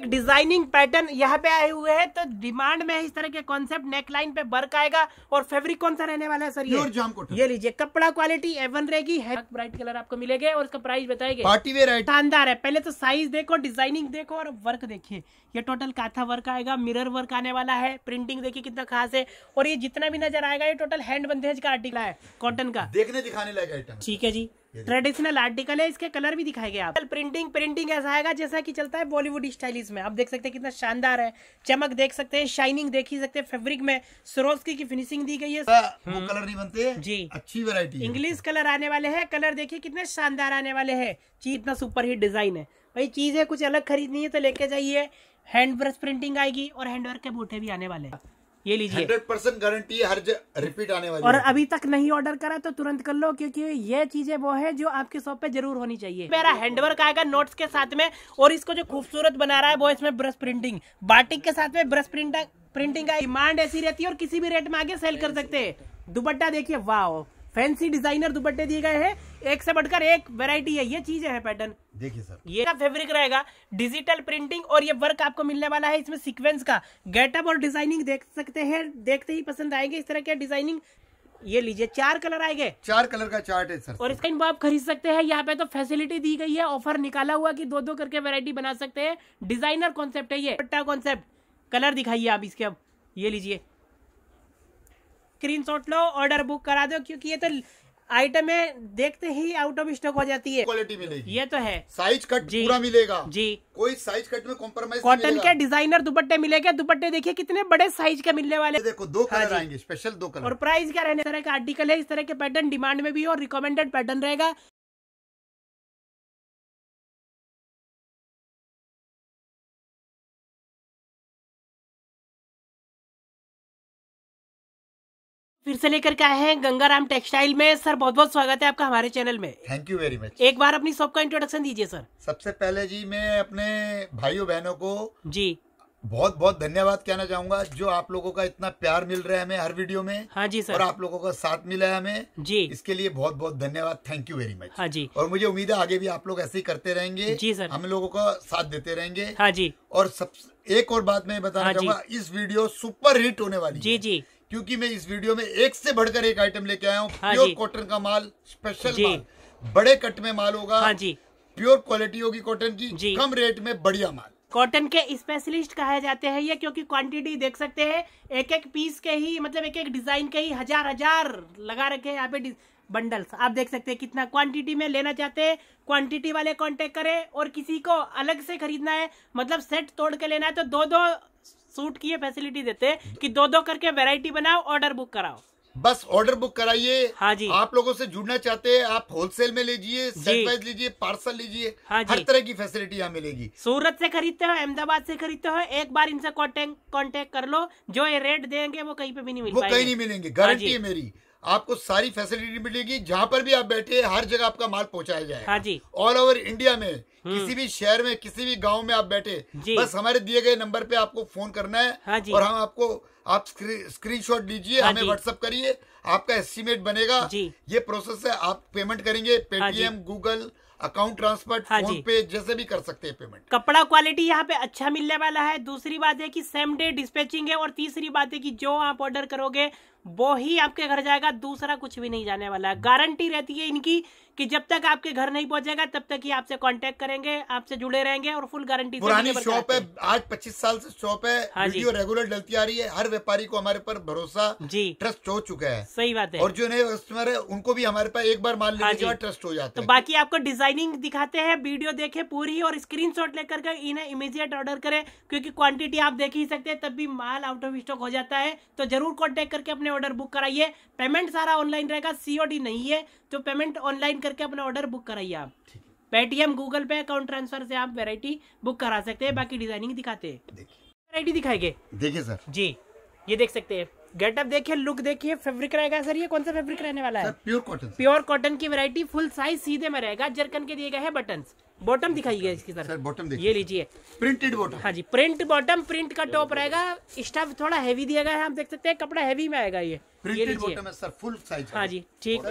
एक designing pattern यहाँ पे आए हुए हैं तो डिमांड में इस तरह के कॉन्सेप्ट नेकलाइन पे वर्क आएगा और फेब्रिक कौन सा रहने वाला है सर ये ये लीजिए कपड़ा क्वालिटी एवन रहेगी ब्राइट कलर आपको मिलेगा और उसका प्राइस बताएगा पार्टी वेयर है शानदार है पहले तो साइज देखो डिजाइनिंग देखो और वर्क देखिए ये टोटल काथा वर्क आएगा मिरर वर्क आने वाला है प्रिंटिंग देखिए कितना खास है और ये जितना भी नजर आएगा ये टोटल हैंड बंदेज का आर्टिकल है कॉटन का देखने दिखाने लायक आइटम ठीक है जी ट्रेडिशनल आर्टिकल है इसके कलर भी गए आप प्रिंटिंग प्रिंटिंग ऐसा आएगा जैसा कि चलता है बॉलीवुड स्टाइलिस में आप देख सकते हैं कितना शानदार है चमक देख सकते हैं शाइनिंग देख ही सकते हैं फैब्रिक में सरोस्की की फिनिशिंग दी गई है हाँ, वो कलर हम्म। नहीं बनते जी अच्छी वेरायटी इंग्लिश कलर आने वाले है कलर देखिए कितने शानदार आने वाले है चीज इतना सुपर हिट डिजाइन है भाई चीज कुछ अलग खरीदनी है तो लेके जाइए हैंड ब्रश प्रिंटिंग आएगी और हैंडवर्क के बूटे भी आने वाले हैं ये लीजिए हंड्रेड परसेंट गारंटी हर रिपीट आने वाली और अभी तक नहीं ऑर्डर करा तो तुरंत कर लो क्योंकि ये चीजें वो है जो आपके शॉप पे जरूर होनी चाहिए मेरा हैंडवर्क आएगा नोट्स के साथ में और इसको जो खूबसूरत बना रहा है वो इसमें ब्रश प्रिंटिंग बाटिक के साथ में ब्रश प्रिंटिंग प्रिंटिंग का डिमांड ऐसी रहती है और किसी भी रेट में आगे सेल कर सकते हैं दुपट्टा देखिए वाह फैंसी डिजाइनर दुपट्टे दिए गए हैं एक से बढ़कर एक वेरायटी है ये चीज है पैटर्न देखिए सर ये का फेब्रिक रहेगा डिजिटल प्रिंटिंग और ये वर्क आपको मिलने वाला है इसमें सीक्वेंस का गेटअप और डिजाइनिंग देख सकते हैं देखते ही पसंद आएंगे इस तरह के डिजाइनिंग ये लीजिए चार कलर आएंगे चार कलर का चार्ट है सर और इसका इनको आप खरीद सकते हैं यहाँ पे तो फैसिलिटी दी गई है ऑफर निकाला हुआ कि दो दो करके वैरायटी बना सकते हैं डिजाइनर कॉन्सेप्ट है ये कॉन्सेप्ट कलर दिखाइए आप इसके अब ये लीजिए स्क्रीन लो ऑर्डर बुक करा दो क्योंकि ये तो है देखते ही आउट ऑफ स्टॉक हो जाती है क्वालिटी मिलेगी ये तो है साइज कट जी, पूरा मिलेगा जी कोई साइज कट में कॉम्प्रोमाइज कॉटन के डिजाइनर दुपट्टे मिलेगा दुपट्टे देखिए कितने बड़े साइज के मिलने वाले देखो दो कलर हाँ आएंगे स्पेशल दो कलर और प्राइस क्या रहने तरह का आर्टिकल है इस तरह के पैटर्न डिमांड में भी और रिकमेंडेड पैटर्न रहेगा फिर से लेकर के आए हैं गंगाराम टेक्सटाइल में सर बहुत बहुत स्वागत है आपका हमारे चैनल में थैंक यू वेरी मच एक बार अपनी सबका इंट्रोडक्शन दीजिए सर सबसे पहले जी मैं अपने भाइयों बहनों को जी बहुत बहुत धन्यवाद कहना चाहूंगा जो आप लोगों का इतना प्यार मिल रहा है हमें हर वीडियो में हाँ जी सर और आप लोगों का साथ मिला है हमें जी इसके लिए बहुत बहुत धन्यवाद थैंक यू वेरी मच हाँ जी और मुझे उम्मीद है आगे भी आप लोग ऐसे ही करते रहेंगे जी सर हम लोगों का साथ देते रहेंगे हाँ जी और सब एक और बात मैं बताना हाँ चाहूंगा इस वीडियो सुपर हिट होने वाली जी जी क्योंकि मैं इस वीडियो में एक से बढ़कर एक आइटम लेके आया हूँ हाँ प्योर कॉटन का माल स्पेशल माल बड़े कट में माल होगा हाँ जी प्योर क्वालिटी होगी कॉटन की जी। कम रेट में बढ़िया माल कॉटन के स्पेशलिस्ट कहे जाते हैं ये क्योंकि क्वांटिटी देख सकते हैं एक एक पीस के ही मतलब एक एक डिजाइन के ही हजार हजार लगा रखे हैं यहाँ पे बंडल्स आप देख सकते हैं कितना क्वांटिटी में लेना चाहते हैं क्वांटिटी वाले कांटेक्ट करें और किसी को अलग से खरीदना है मतलब सेट तोड़ के लेना है तो दो दो सूट की ये फैसिलिटी देते हैं कि दो दो करके वेरायटी बनाओ ऑर्डर बुक कराओ बस ऑर्डर बुक कराइए हाँ जी आप लोगों से जुड़ना चाहते हैं आप होलसेल में लीजिए सेट लीजिए पार्सल लीजिए हाँ हर तरह की फैसिलिटी यहाँ मिलेगी सूरत से खरीदते हो अहमदाबाद से खरीदते हो एक बार इनसे कांटेक्ट कॉन्टेक्ट कर लो जो ये रेट देंगे वो कहीं पे भी नहीं मिलेगा वो कहीं नहीं मिलेंगे गारंटी हाँ है मेरी आपको सारी फैसिलिटी मिलेगी जहाँ पर भी आप बैठे हर जगह आपका माल पहुँचाया जाए हाँ जी ऑल ओवर इंडिया में हम्म। किसी भी शहर में किसी भी गांव में आप बैठे बस हमारे दिए गए नंबर पे आपको फोन करना है हाँ और हम आपको आप स्क्रीन शॉट लीजिए हाँ हमें व्हाट्सअप करिए आपका एस्टिमेट बनेगा ये प्रोसेस है आप पेमेंट करेंगे पेटीएम गूगल अकाउंट ट्रांसफर हाँ फोन हाँ पे जैसे भी कर सकते हैं पेमेंट कपड़ा क्वालिटी यहाँ पे अच्छा मिलने वाला है दूसरी बात है कि सेम डे डिस्पैचिंग है और तीसरी बात है कि जो आप ऑर्डर करोगे वो ही आपके घर जाएगा दूसरा कुछ भी नहीं जाने वाला है गारंटी रहती है इनकी कि जब तक आपके घर नहीं पहुंचेगा तब तक ही आपसे कांटेक्ट करेंगे आपसे जुड़े रहेंगे और फुल गारंटी पुरानी शॉप है आज पच्चीस साल से शॉप है हाँ वीडियो रेगुलर डलती आ रही है हर व्यापारी को हमारे पर भरोसा जी ट्रस्ट हो चुका है सही बात है और जो नए कस्टमर है उनको भी हमारे पास एक बार मान लेने के बाद ट्रस्ट हो जाता तो है बाकी आपको डिजाइनिंग दिखाते हैं वीडियो देखे पूरी और स्क्रीन शॉट लेकर इन्हें इमीजिएट ऑर्डर करें क्योंकि क्वांटिटी आप देख ही सकते हैं तब भी माल आउट ऑफ स्टॉक हो जाता है तो जरूर कॉन्टेक्ट करके अपने ऑर्डर बुक कराइए पेमेंट सारा ऑनलाइन रहेगा सीओडी नहीं है तो पेमेंट ऑनलाइन करके अपना ऑर्डर बुक कराइए आप Paytm Google pay account transfer से आप वेरायटी बुक करा सकते हैं बाकी डिजाइनिंग दिखाते हैं वेरायटी दिखाएंगे देखिए सर जी ये देख सकते हैं गेटअप देखिए लुक देखिए फैब्रिक रहेगा सर ये कौन सा फैब्रिक रहने वाला है प्योर कॉटन प्योर कॉटन की वैरायटी फुल साइज सीधे में रहेगा जरकन के दिए गए हैं बटन बॉटम दिखाई इसकी तरफ सर बॉटम ये लीजिए प्रिंटेड बॉटम हाँ जी प्रिंट बॉटम प्रिंट का टॉप रहेगा स्टफ थोड़ा हैवी दिया गया है हम देख सकते हैं कपड़ा हैवी में आएगा ये प्रिंटेड बॉटम है सर फुल साइज हाँ जी ठीक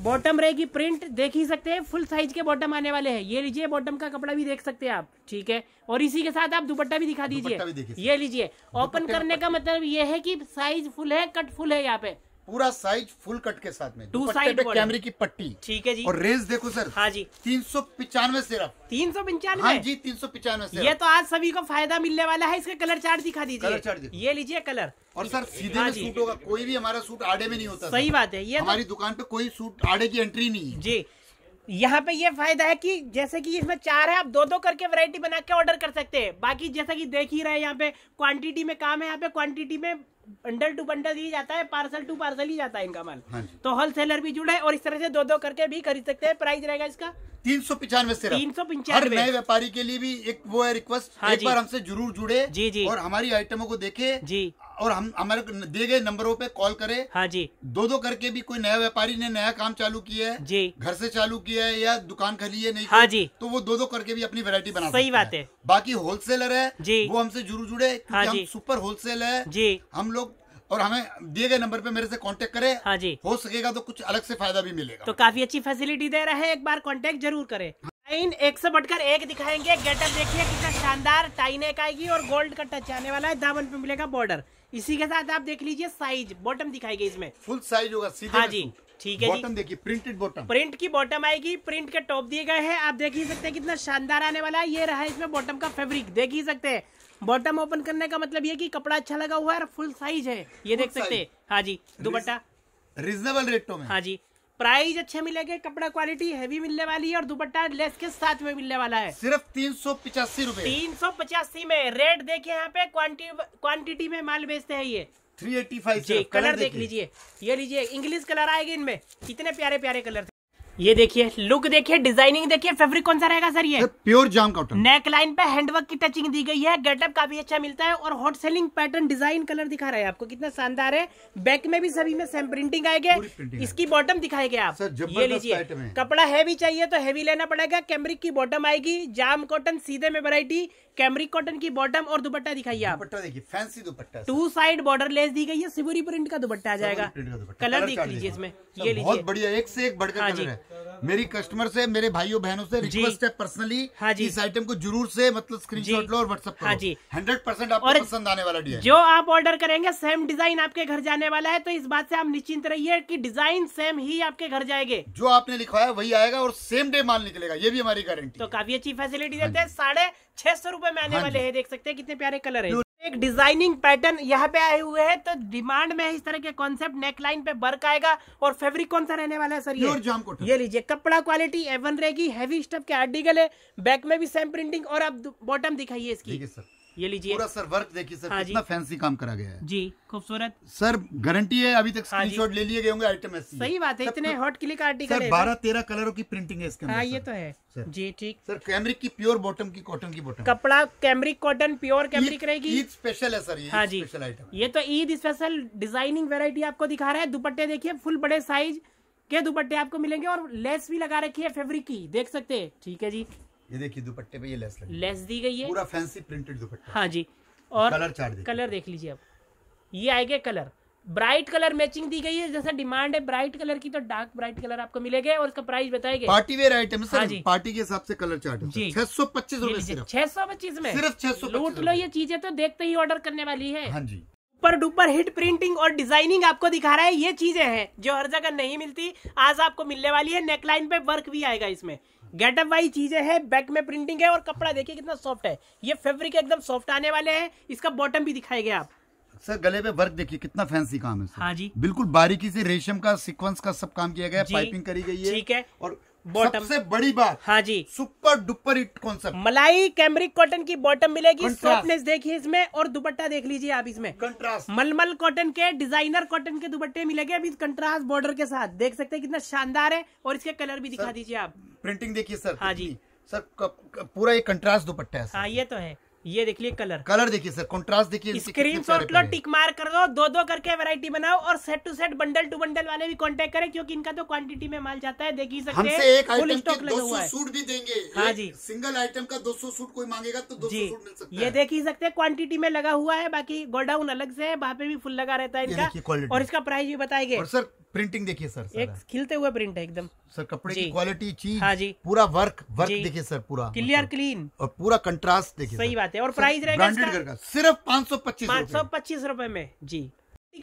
बॉटम रहेगी प्रिंट देख ही सकते हैं फुल साइज के बॉटम आने वाले हैं ये लीजिए बॉटम का कपड़ा भी देख सकते हैं आप ठीक है और इसी के साथ आप दुपट्टा भी दिखा दीजिए ये लीजिए ओपन करने का मतलब ये है कि साइज फुल है कट फुल है यहाँ पे पूरा साइज फुल कट के साथ में टू साइड पे कैमरे की पट्टी ठीक है जी और रेंज देखो सर हाँ जी तीन सौ पिचानवे सिर्फ तीन सौ पिचानवे हाँ जी तीन सौ पिचानवे ये तो आज सभी को फायदा मिलने वाला है इसका कलर चार्ट दिखा दीजिए कलर चार्ट ये लीजिए कलर और सर हाँ सीधे में सूट होगा कोई भी हमारा सूट आड़े में नहीं होता सही बात है ये तो- हमारी दुकान पे कोई सूट आड़े की एंट्री नहीं है जी यहाँ पे ये फायदा है कि जैसे कि इसमें चार है आप दो दो करके वैरायटी बना के ऑर्डर कर सकते हैं बाकी जैसा कि देख ही रहे हैं यहाँ पे क्वांटिटी में काम है यहाँ पे क्वांटिटी में बंडल टू बंडल ही जाता है पार्सल टू पार्सल ही जाता है इनका माल हाँ तो होलसेलर भी जुड़े और इस तरह से दो दो करके भी खरीद सकते हैं प्राइस रहेगा इसका तीन सौ पिचानवे से तीन सौ पिचानवे नए व्यापारी के लिए भी एक वो है रिक्वेस्ट हाँ एक बार हमसे जरूर जुड़े जी जी और हमारी आइटमों को देखे जी और हम हमारे दिए गए नंबरों पे कॉल करें हाँ जी दो दो करके भी कोई नया व्यापारी ने नया काम चालू किया है जी घर से चालू किया है या दुकान खली है नहीं हाँ जी तो वो दो दो करके भी अपनी वेरायटी बना सही बात है बाकी होलसेलर है जी वो हमसे जुड़ू जुड़े हाँ जी सुपर होलसेल है जी हम लोग और हमें दिए गए नंबर पे मेरे से कांटेक्ट करें हाँ जी हो सकेगा तो कुछ अलग से फायदा भी मिलेगा तो काफी अच्छी फैसिलिटी दे रहा है एक बार कांटेक्ट जरूर करें टाइन एक से बढ़कर एक दिखाएंगे गेटअप देखिए कितना शानदार टाइन एक आएगी और गोल्ड का टच आने वाला है दामन पे मिलेगा बॉर्डर इसी के साथ आप देख लीजिए साइज बॉटम दिखाई गई इसमें फुल साइज होगा सीधे हाँ जी ठीक है बॉटम देखिए प्रिंटेड बॉटम प्रिंट की बॉटम आएगी प्रिंट के टॉप दिए गए हैं आप देख ही सकते हैं कितना शानदार आने वाला है ये रहा इसमें बॉटम का फैब्रिक देख ही सकते हैं बॉटम ओपन करने का मतलब ये कि कपड़ा अच्छा लगा हुआ है और फुल साइज है ये देख सकते हैं हाँ जी दुपट्टा रीजनेबल रेट में हाँ जी प्राइस अच्छे मिलेंगे कपड़ा क्वालिटी हैवी मिलने वाली है और दुपट्टा लेस के साथ में मिलने वाला है सिर्फ तीन सौ पिचासी रूपए तीन सौ पचासी में रेट देखिए यहाँ पे क्वांटिटी में माल बेचते हैं ये थ्री एटी फाइव कलर देख लीजिए ये लीजिए इंग्लिश कलर आएगी इनमें कितने प्यारे प्यारे कलर ये देखिए लुक देखिए डिजाइनिंग देखिए फैब्रिक कौन सा रहेगा सर ये प्योर जाम कॉटन नेक लाइन पे हैंडवर्क की टचिंग दी गई है गेटअप काफी अच्छा मिलता है और hot selling pattern design colour दिखा रहा है आपको कितना शानदार है बैक में भी सभी में सेम प्रिंटिंग आएगी इसकी बॉटम दिखाएंगे आप सर, ये लीजिए कपड़ा हैवी चाहिए तो हैवी लेना पड़ेगा कैमरिक की बॉटम आएगी जाम कॉटन सीधे में वरायटी कैमरिक कॉटन की बॉटम और दुपट्टा दिखाइए आप दुपट्टा देखिए फैंसी दुपट्टा टू साइड बॉर्डर लेस दी गई है सिवरी प्रिंट का दुपट्टा आ जाएगा कलर देख लीजिए इसमें ये लीजिए बढ़िया एक से एक बढ़कर हाँ मेरी कस्टमर से मेरे भाइयों बहनों से रिक्वेस्ट है पर्सनली हाँ जी इस आइटम को जरूर से मतलब स्क्रीनशॉट लो और व्हाट्सएप हाँ जी हंड्रेड परसेंट आपको पसंद आने वाला डिजाइन जो आप ऑर्डर करेंगे सेम डिजाइन आपके घर जाने वाला है तो इस बात से आप निश्चिंत रहिए कि डिजाइन सेम ही आपके घर जाएंगे जो आपने लिखवाया वही आएगा और सेम डे माल निकलेगा ये भी हमारी गारंटी तो काफी अच्छी फैसिलिटी हाँ देते हैं साढ़े छह सौ रूपए में आने हाँ वाले है देख सकते हैं कितने प्यारे कलर है एक डिजाइनिंग पैटर्न यहाँ पे आए हुए हैं तो डिमांड में इस तरह के कॉन्सेप्ट नेकलाइन पे वर्क आएगा और फैब्रिक कौन सा रहने वाला है सर ये जाम ये लीजिए कपड़ा क्वालिटी एवन रहेगी हैवी स्टफ के आर्टिकल है बैक में भी सेम प्रिंटिंग और आप बॉटम दिखाइए इसकी सर ये लीजिए पूरा सर वर्क देखिए सर हाँ कितना फैंसी काम करा गया है जी खूबसूरत सर गारंटी है अभी तक हाँ स्क्रीनशॉट ले लिए गए होंगे आइटम ऐसे सही बात है इतने हॉट क्लिक आर्टिकल है बारह तेरह कलरों की प्रिंटिंग है इसके अंदर हाँ ये तो है जी ठीक सर कैमरिक की प्योर बॉटम की कॉटन की बॉटम कपड़ा कैमरिक कॉटन प्योर कैमरिक रहेगी ईद स्पेशल है सर ये हाँ जी स्पेशल आइटम ये तो ईद स्पेशल डिजाइनिंग वेरायटी आपको दिखा रहा है दुपट्टे देखिए फुल बड़े साइज के दुपट्टे आपको मिलेंगे और लेस भी लगा रखी है फेब्रिक की देख सकते हैं ठीक है जी ये देखिए दुपट्टे पे ये लेस लगी लेस दी गई है पूरा फैंसी प्रिंटेड दुपट्टा हाँ जी और कलर चार्ट कलर देख लीजिए आप ये आएगा कलर ब्राइट कलर मैचिंग दी गई है जैसा डिमांड है ब्राइट कलर की तो डार्क ब्राइट कलर आपको मिलेगा और उसका प्राइस बताएगा पार्टी वेयर आइटम सर हाँ जी पार्टी के हिसाब से कलर चार्ट जी छह सौ पच्चीस रूपए छह सौ पच्चीस में सिर्फ छह सौ लूट लो ये चीजें तो देखते ही ऑर्डर करने वाली है हाँ जी पर डुपर हिट प्रिंटिंग और डिजाइनिंग आपको दिखा रहा है ये चीजें हैं जो हर जगह नहीं मिलती आज आपको मिलने वाली है नेकलाइन पे वर्क भी आएगा इसमें गेटअप वाली चीजें है बैक में प्रिंटिंग है और कपड़ा देखिए कितना सॉफ्ट है ये फेब्रिक एकदम सॉफ्ट आने वाले हैं इसका बॉटम भी गया आप सर गले पे वर्क देखिए कितना फैंसी काम है सर। हाँ जी बिल्कुल बारीकी से रेशम का सीक्वेंस का सब काम किया गया पाइपिंग करी गई है ठीक है और बॉटम सबसे बड़ी बात हाँ जी सुपर डुपर इट सा मलाई कैमरिक कॉटन की बॉटम मिलेगी सॉफ्टनेस देखिए इसमें और दुपट्टा देख लीजिए आप इसमें कंट्रास्ट मलमल कॉटन के डिजाइनर कॉटन के दुपट्टे मिलेंगे अभी कंट्रास्ट बॉर्डर के साथ देख सकते हैं कितना शानदार है और इसके कलर भी दिखा दीजिए आप प्रिंटिंग देखिए सर हाँ जी सर पूरा ये कंट्रास्ट दुपट्टा है हाँ ये तो है ये देख लिए कलर कलर देखिए सर कंट्रास्ट देखिए स्क्रीन शॉट लो टिक मार कर दो दो दो करके वैरायटी बनाओ और set to set bundle to bundle वाले भी कांटेक्ट करें क्योंकि इनका तो क्वांटिटी में माल जाता है देख ही सकते हमसे एक फुल स्टॉक लगा हुआ है सूट भी देंगे हाँ जी सिंगल आइटम का 200 सूट कोई मांगेगा तो 200 सूट मिल सकता ये देख ही सकते हैं क्वांटिटी में लगा हुआ है बाकी गोडाउन अलग से है वहाँ पे भी फुल लगा रहता है इनका और इसका प्राइस भी बताएंगे और सर प्रिंटिंग देखिए सर एक खिलते हुए प्रिंट है एकदम सर कपड़े की क्वालिटी चीज हाँ जी पूरा वर्क वर्क देखिए सर पूरा क्लियर मतलब। क्लीन और पूरा कंट्रास्ट देखिए सही बात है और प्राइस रहेगा सिर्फ पाँच सौ पच्चीस पाँच सौ पच्चीस रूपए में जी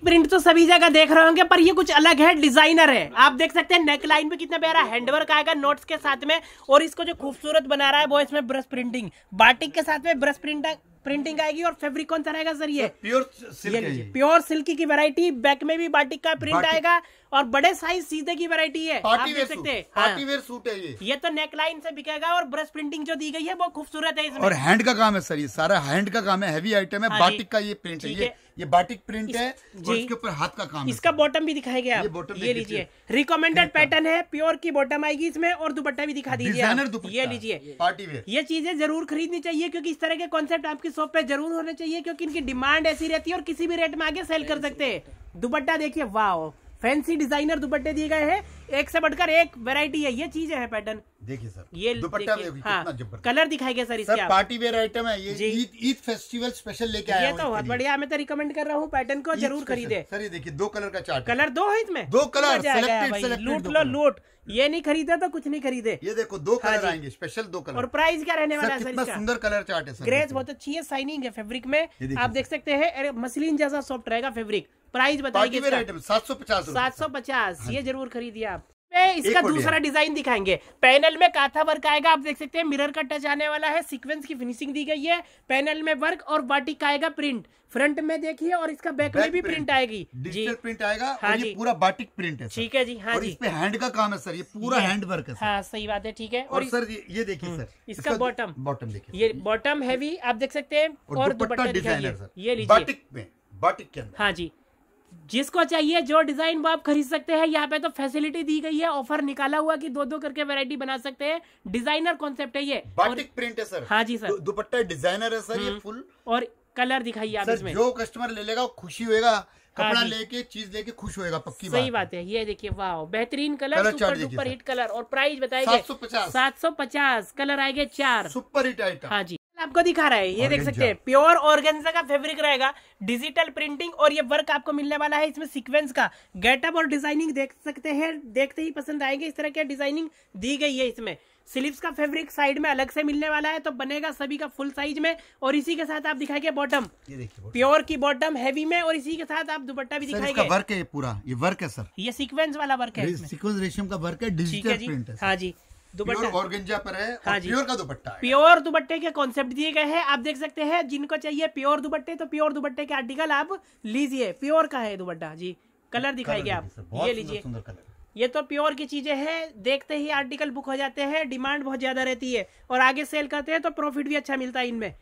प्रिंट तो सभी जगह देख रहे होंगे पर ये कुछ अलग है डिजाइनर है आप देख सकते हैं नेक लाइन पे कितना प्यारा हैंडवर्क आएगा नोट्स के साथ में और इसको जो खूबसूरत बना रहा है वो इसमें ब्रश प्रिंटिंग बाटिक के साथ में ब्रश प्रिंटिंग प्रिंटिंग आएगी और फेब्रिक कौन सा रहेगा सर ये प्योर सिल्क प्योर सिल्क की वेरायटी बैक में भी बाटिक का प्रिंट आएगा और बड़े साइज सीधे की वेरायटी है आप देख सकते हैं पार्टी वेयर सूट है ये ये तो नेकलाइन से बिकेगा और ब्रश प्रिंटिंग जो दी गई है वो खूबसूरत है इसमें और हैंड का काम है सर ये सारा हैंड का काम है हैवी आइटम है बाटिक हाँ का ये प्रिंट है ये ये बाटिक प्रिंट है और इसके ऊपर हाथ का काम इसका बॉटम भी दिखाया गया बॉटम ये लीजिए रिकमेंडेड पैटर्न है प्योर की बॉटम आएगी इसमें और दुपट्टा भी दिखा दीजिए ये लीजिए पार्टी वेयर ये चीजें जरूर खरीदनी चाहिए क्योंकि इस तरह के कॉन्सेप्ट आपकी शॉप पे जरूर होने चाहिए क्योंकि इनकी डिमांड ऐसी रहती है और किसी भी रेट में आगे सेल कर सकते हैं दुपट्टा देखिए वाह फैंसी डिजाइनर दुपट्टे दिए गए हैं एक से बढ़कर एक वेरायटी है ये चीज है पैटर्न देखिए सर ये दुपट्टा हाँ, कलर दिखाई गया सर इसका पार्टी वेयर आइटम है ये ईद फेस्टिवल स्पेशल लेके आया ये तो बहुत बढ़िया मैं तो रिकमेंड कर रहा हूँ पैटर्न को जरूर खरीदे सर ये देखिए दो कलर का चार्ट कलर दो है इसमें दो कलर लूट लो लूट ये नहीं खरीदे तो कुछ नहीं खरीदे ये देखो दो कलर हाँ आएंगे स्पेशल दो कलर और प्राइस क्या रहने वाला है सर सुंदर कलर चार्ट है ग्रेस बहुत अच्छी है साइनिंग है फेब्रिक में आप देख सकते हैं अरे मसलिन जैसा सॉफ्ट रहेगा फेब्रिक प्राइस बताइए सात सौ पचास सात सौ पचास हाँ ये जरूर खरीदिए आप इसका दूसरा डिजाइन दिखाएंगे पैनल में काथा वर्क आएगा आप देख सकते हैं मिरर का टच आने वाला है सीक्वेंस की फिनिशिंग दी गई है पैनल में वर्क और बाटिक आएगा प्रिंट फ्रंट में देखिए और इसका बैक, बैक में भी प्रिंट, प्रिंट आएगी डिजिटल प्रिंट आएगा हाँ और ये पूरा बाटिक प्रिंट है ठीक है जी हाँ और जी इसमें हैंड का काम है सर ये पूरा हैंड वर्क है हाँ सही बात है ठीक है और, और सर ये देखिए सर हम्म, इसका बॉटम बॉटम देखिए ये बॉटम हैवी आप देख सकते हैं और दुपट्टा डिजाइनर सर ये लीजिए बाटिक में बाटिक के अंदर हाँ जी जिसको चाहिए जो डिज़ाइन वो आप खरीद सकते हैं यहाँ पे तो फैसिलिटी दी गई है ऑफर निकाला हुआ कि दो दो करके वैरायटी बना सकते हैं डिजाइनर कॉन्सेप्ट है ये बाटिक प्रिंट है सर हाँ जी सर दुपट्टा डिजाइनर है सर ये फुल हम्म। और कलर दिखाइए आप इसमें जो कस्टमर ले लेगा खुशी होगा हाँ कपड़ा लेके चीज लेके खुश होएगा पक्की सही बात है ये देखिए वाह बेहतरीन colour super duper hit colour और प्राइस बताएगा सात सौ पचास कलर आएगा चार सुपर हिट आइटम हाँ जी आपको दिखा रहा है ये देख सकते हैं प्योर ऑर्गेन्जा का फैब्रिक रहेगा डिजिटल प्रिंटिंग और ये वर्क आपको मिलने वाला है इसमें सीक्वेंस का गेटअप और डिजाइनिंग देख सकते हैं देखते ही पसंद आएंगे इस तरह की डिजाइनिंग दी गई है इसमें स्लीव्स का फैब्रिक साइड में अलग से मिलने वाला है तो बनेगा सभी का फुल साइज में और इसी के साथ आप दिखाएंगे बॉटम प्योर की बॉटम हैवी में और इसी के साथ आप दुपट्टा भी दिखाएंगे वर्क है पूरा ये वर्क है सर ये सीक्वेंस वाला वर्क है सीक्वेंस रेशम का वर्क है डिजिटल प्रिंट है हाँ जी पर है प्योर हाँ प्योर दुपट्टे के कॉन्सेप्ट दिए गए हैं आप देख सकते हैं जिनको चाहिए प्योर दुपट्टे तो प्योर दुपट्टे के आर्टिकल आप लीजिए प्योर का है दुपट्टा जी कलर दिखाएंगे आप ये लीजिए ये तो प्योर की चीजें हैं देखते ही आर्टिकल बुक हो जाते हैं डिमांड बहुत ज्यादा रहती है और आगे सेल करते हैं तो प्रॉफिट भी अच्छा मिलता है इनमें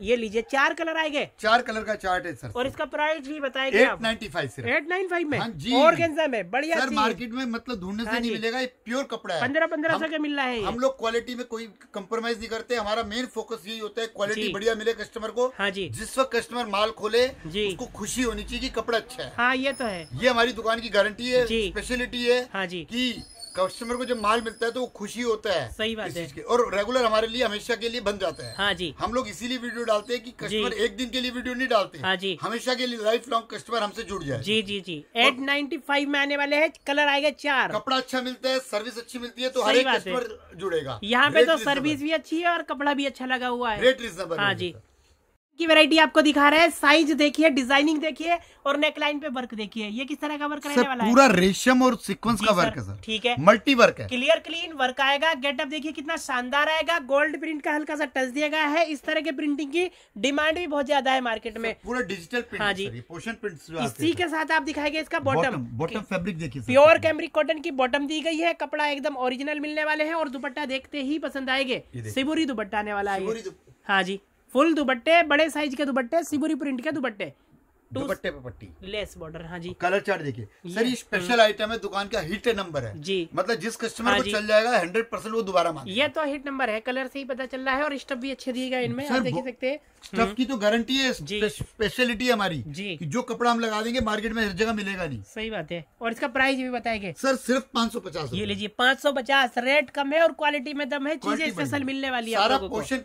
ये लीजिए चार कलर आएंगे चार कलर का चार्ट है सर और इसका प्राइस भी बताएंगे eight ninety five eight nine five में हाँ जी और गेंजा में बढ़िया सर मार्केट में मतलब ढूंढने हाँ से नहीं मिलेगा ये प्योर कपड़ा है पंद्रह पंद्रह सौ का मिल रहा है हम लोग क्वालिटी में कोई कम्प्रोमाइज नहीं करते हमारा मेन फोकस यही होता है क्वालिटी बढ़िया मिले कस्टमर को हाँ जी जिस वक्त कस्टमर माल खोले जी उसको खुशी होनी चाहिए की कपड़ा अच्छा है हाँ ये तो है ये हमारी दुकान की गारंटी है स्पेशलिटी है हाँ जी की कस्टमर को जब माल मिलता है तो वो खुशी होता है सही बात है और रेगुलर हमारे लिए हमेशा के लिए बन जाता है हाँ जी हम लोग इसीलिए वीडियो डालते हैं कि कस्टमर एक दिन के लिए वीडियो नहीं डालते हाँ जी हमेशा के लिए लाइफ लॉन्ग कस्टमर हमसे जुड़ जाए जी जी जी एट नाइन्टी फाइव में आने वाले है कलर आएगा चार कपड़ा अच्छा मिलता है सर्विस अच्छी मिलती है तो हर एक कस्टमर जुड़ेगा यहाँ पे तो सर्विस भी अच्छी है और कपड़ा भी अच्छा लगा हुआ है रेट रिजनेबल हाँ जी की वैरायटी आपको दिखा रहे हैं साइज देखिए डिजाइनिंग देखिए और नेकलाइन पे वर्क देखिए ये किस तरह का वर्क रहने वाला पूरा रेशम और सीक्वेंस का वर्क है सर ठीक है मल्टी वर्क है क्लियर क्लीन वर्क आएगा गेटअप देखिए कितना शानदार आएगा गोल्ड प्रिंट का हल्का सा टच दिया गया है इस तरह के प्रिंटिंग की डिमांड भी बहुत ज्यादा है मार्केट में पूरा डिजिटल हाँ जी पोर्शन प्रिंट इसी के साथ आप दिखाएंगे इसका बॉटम बॉटम फेब्रिक देखिए प्योर कैमरिक कॉटन की बॉटम दी गई है कपड़ा एकदम ओरिजिनल मिलने वाले है और दुपट्टा देखते ही पसंद आएंगे सिबुरी दुपट्टा आने वाला है हाँ जी फुल दुपट्टे बड़े साइज के दुपट्टे सिबुरी प्रिंट के दुपट्टे दुपट्टे पे पट्टी लेस बॉर्डर हाँ जी कलर चार्ट देखिए सर ये स्पेशल आइटम हम्म। है दुकान का हिट नंबर है जी मतलब जिस कस्टमर हाँ को चल जाएगा हंड्रेड परसेंट वो दोबारा ये तो हिट नंबर है कलर से ही पता चल रहा है और स्टफ भी अच्छे दिए गए इनमें आप देख सकते हैं स्टफ हम्म। की तो गारंटी है स्पेशलिटी है हमारी जी जो कपड़ा हम लगा देंगे मार्केट में हर जगह मिलेगा नहीं सही बात है और इसका प्राइस भी बताएंगे सर सिर्फ पाँच सौ पचास ये लीजिए पाँच सौ पचास रेट कम है और क्वालिटी में दम है चीजें स्पेशल मिलने वाली है सारा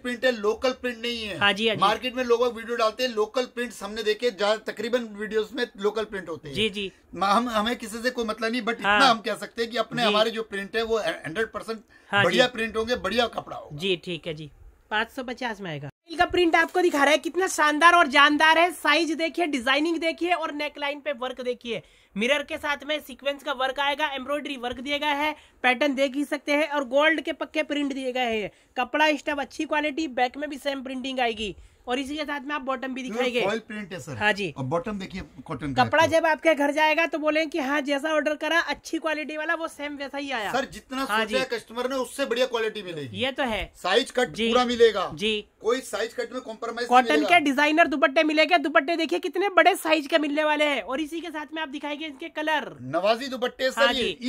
प्रिंट है लोकल प्रिंट नहीं है हाँ जी मार्केट हाँ में लोग वीडियो डालते हैं लोकल प्रिंट हमने देखे तकरीबन वीडियो में लोकल प्रिंट होते हैं जी जी हम हमें किसी से कोई मतलब नहीं बट इतना हाँ। हम कह सकते हैं कि अपने हमारे जो प्रिंट है वो हंड्रेड हाँ परसेंट बढ़िया प्रिंट होंगे बढ़िया कपड़ा होगा जी ठीक है जी पाँच सौ पचास में आएगा का प्रिंट आपको दिखा रहा है कितना शानदार और जानदार है साइज देखिए डिजाइनिंग देखिए और नेकलाइन पे वर्क देखिए मिरर के साथ में सीक्वेंस का वर्क आएगा एम्ब्रॉयडरी वर्क दिया गया है पैटर्न देख ही सकते हैं और गोल्ड के पक्के प्रिंट दिए गए हैं कपड़ा स्टाफ अच्छी क्वालिटी बैक में भी सेम प्रिंटिंग आएगी और इसी के साथ में आप बॉटम भी दिखाई गए प्रिंट है सर हाँ जी और बॉटम देखिए कॉटन कपड़ा जब आपके घर जाएगा तो बोले की हाँ जैसा ऑर्डर करा अच्छी क्वालिटी वाला वो सेम वैसा ही आया सर जितना हाँ सोचा कस्टमर ने उससे बढ़िया क्वालिटी मिलेगी ये तो है साइज कट जी पूरा मिलेगा जी कोई साइज कट में कॉम्प्रोमाइज कॉटन के डिजाइनर दुपट्टे मिलेगा दुपट्टे देखिए कितने बड़े साइज के मिलने वाले हैं और इसी के साथ में आप दिखाएंगे इनके कलर नवाजी दुपट्टे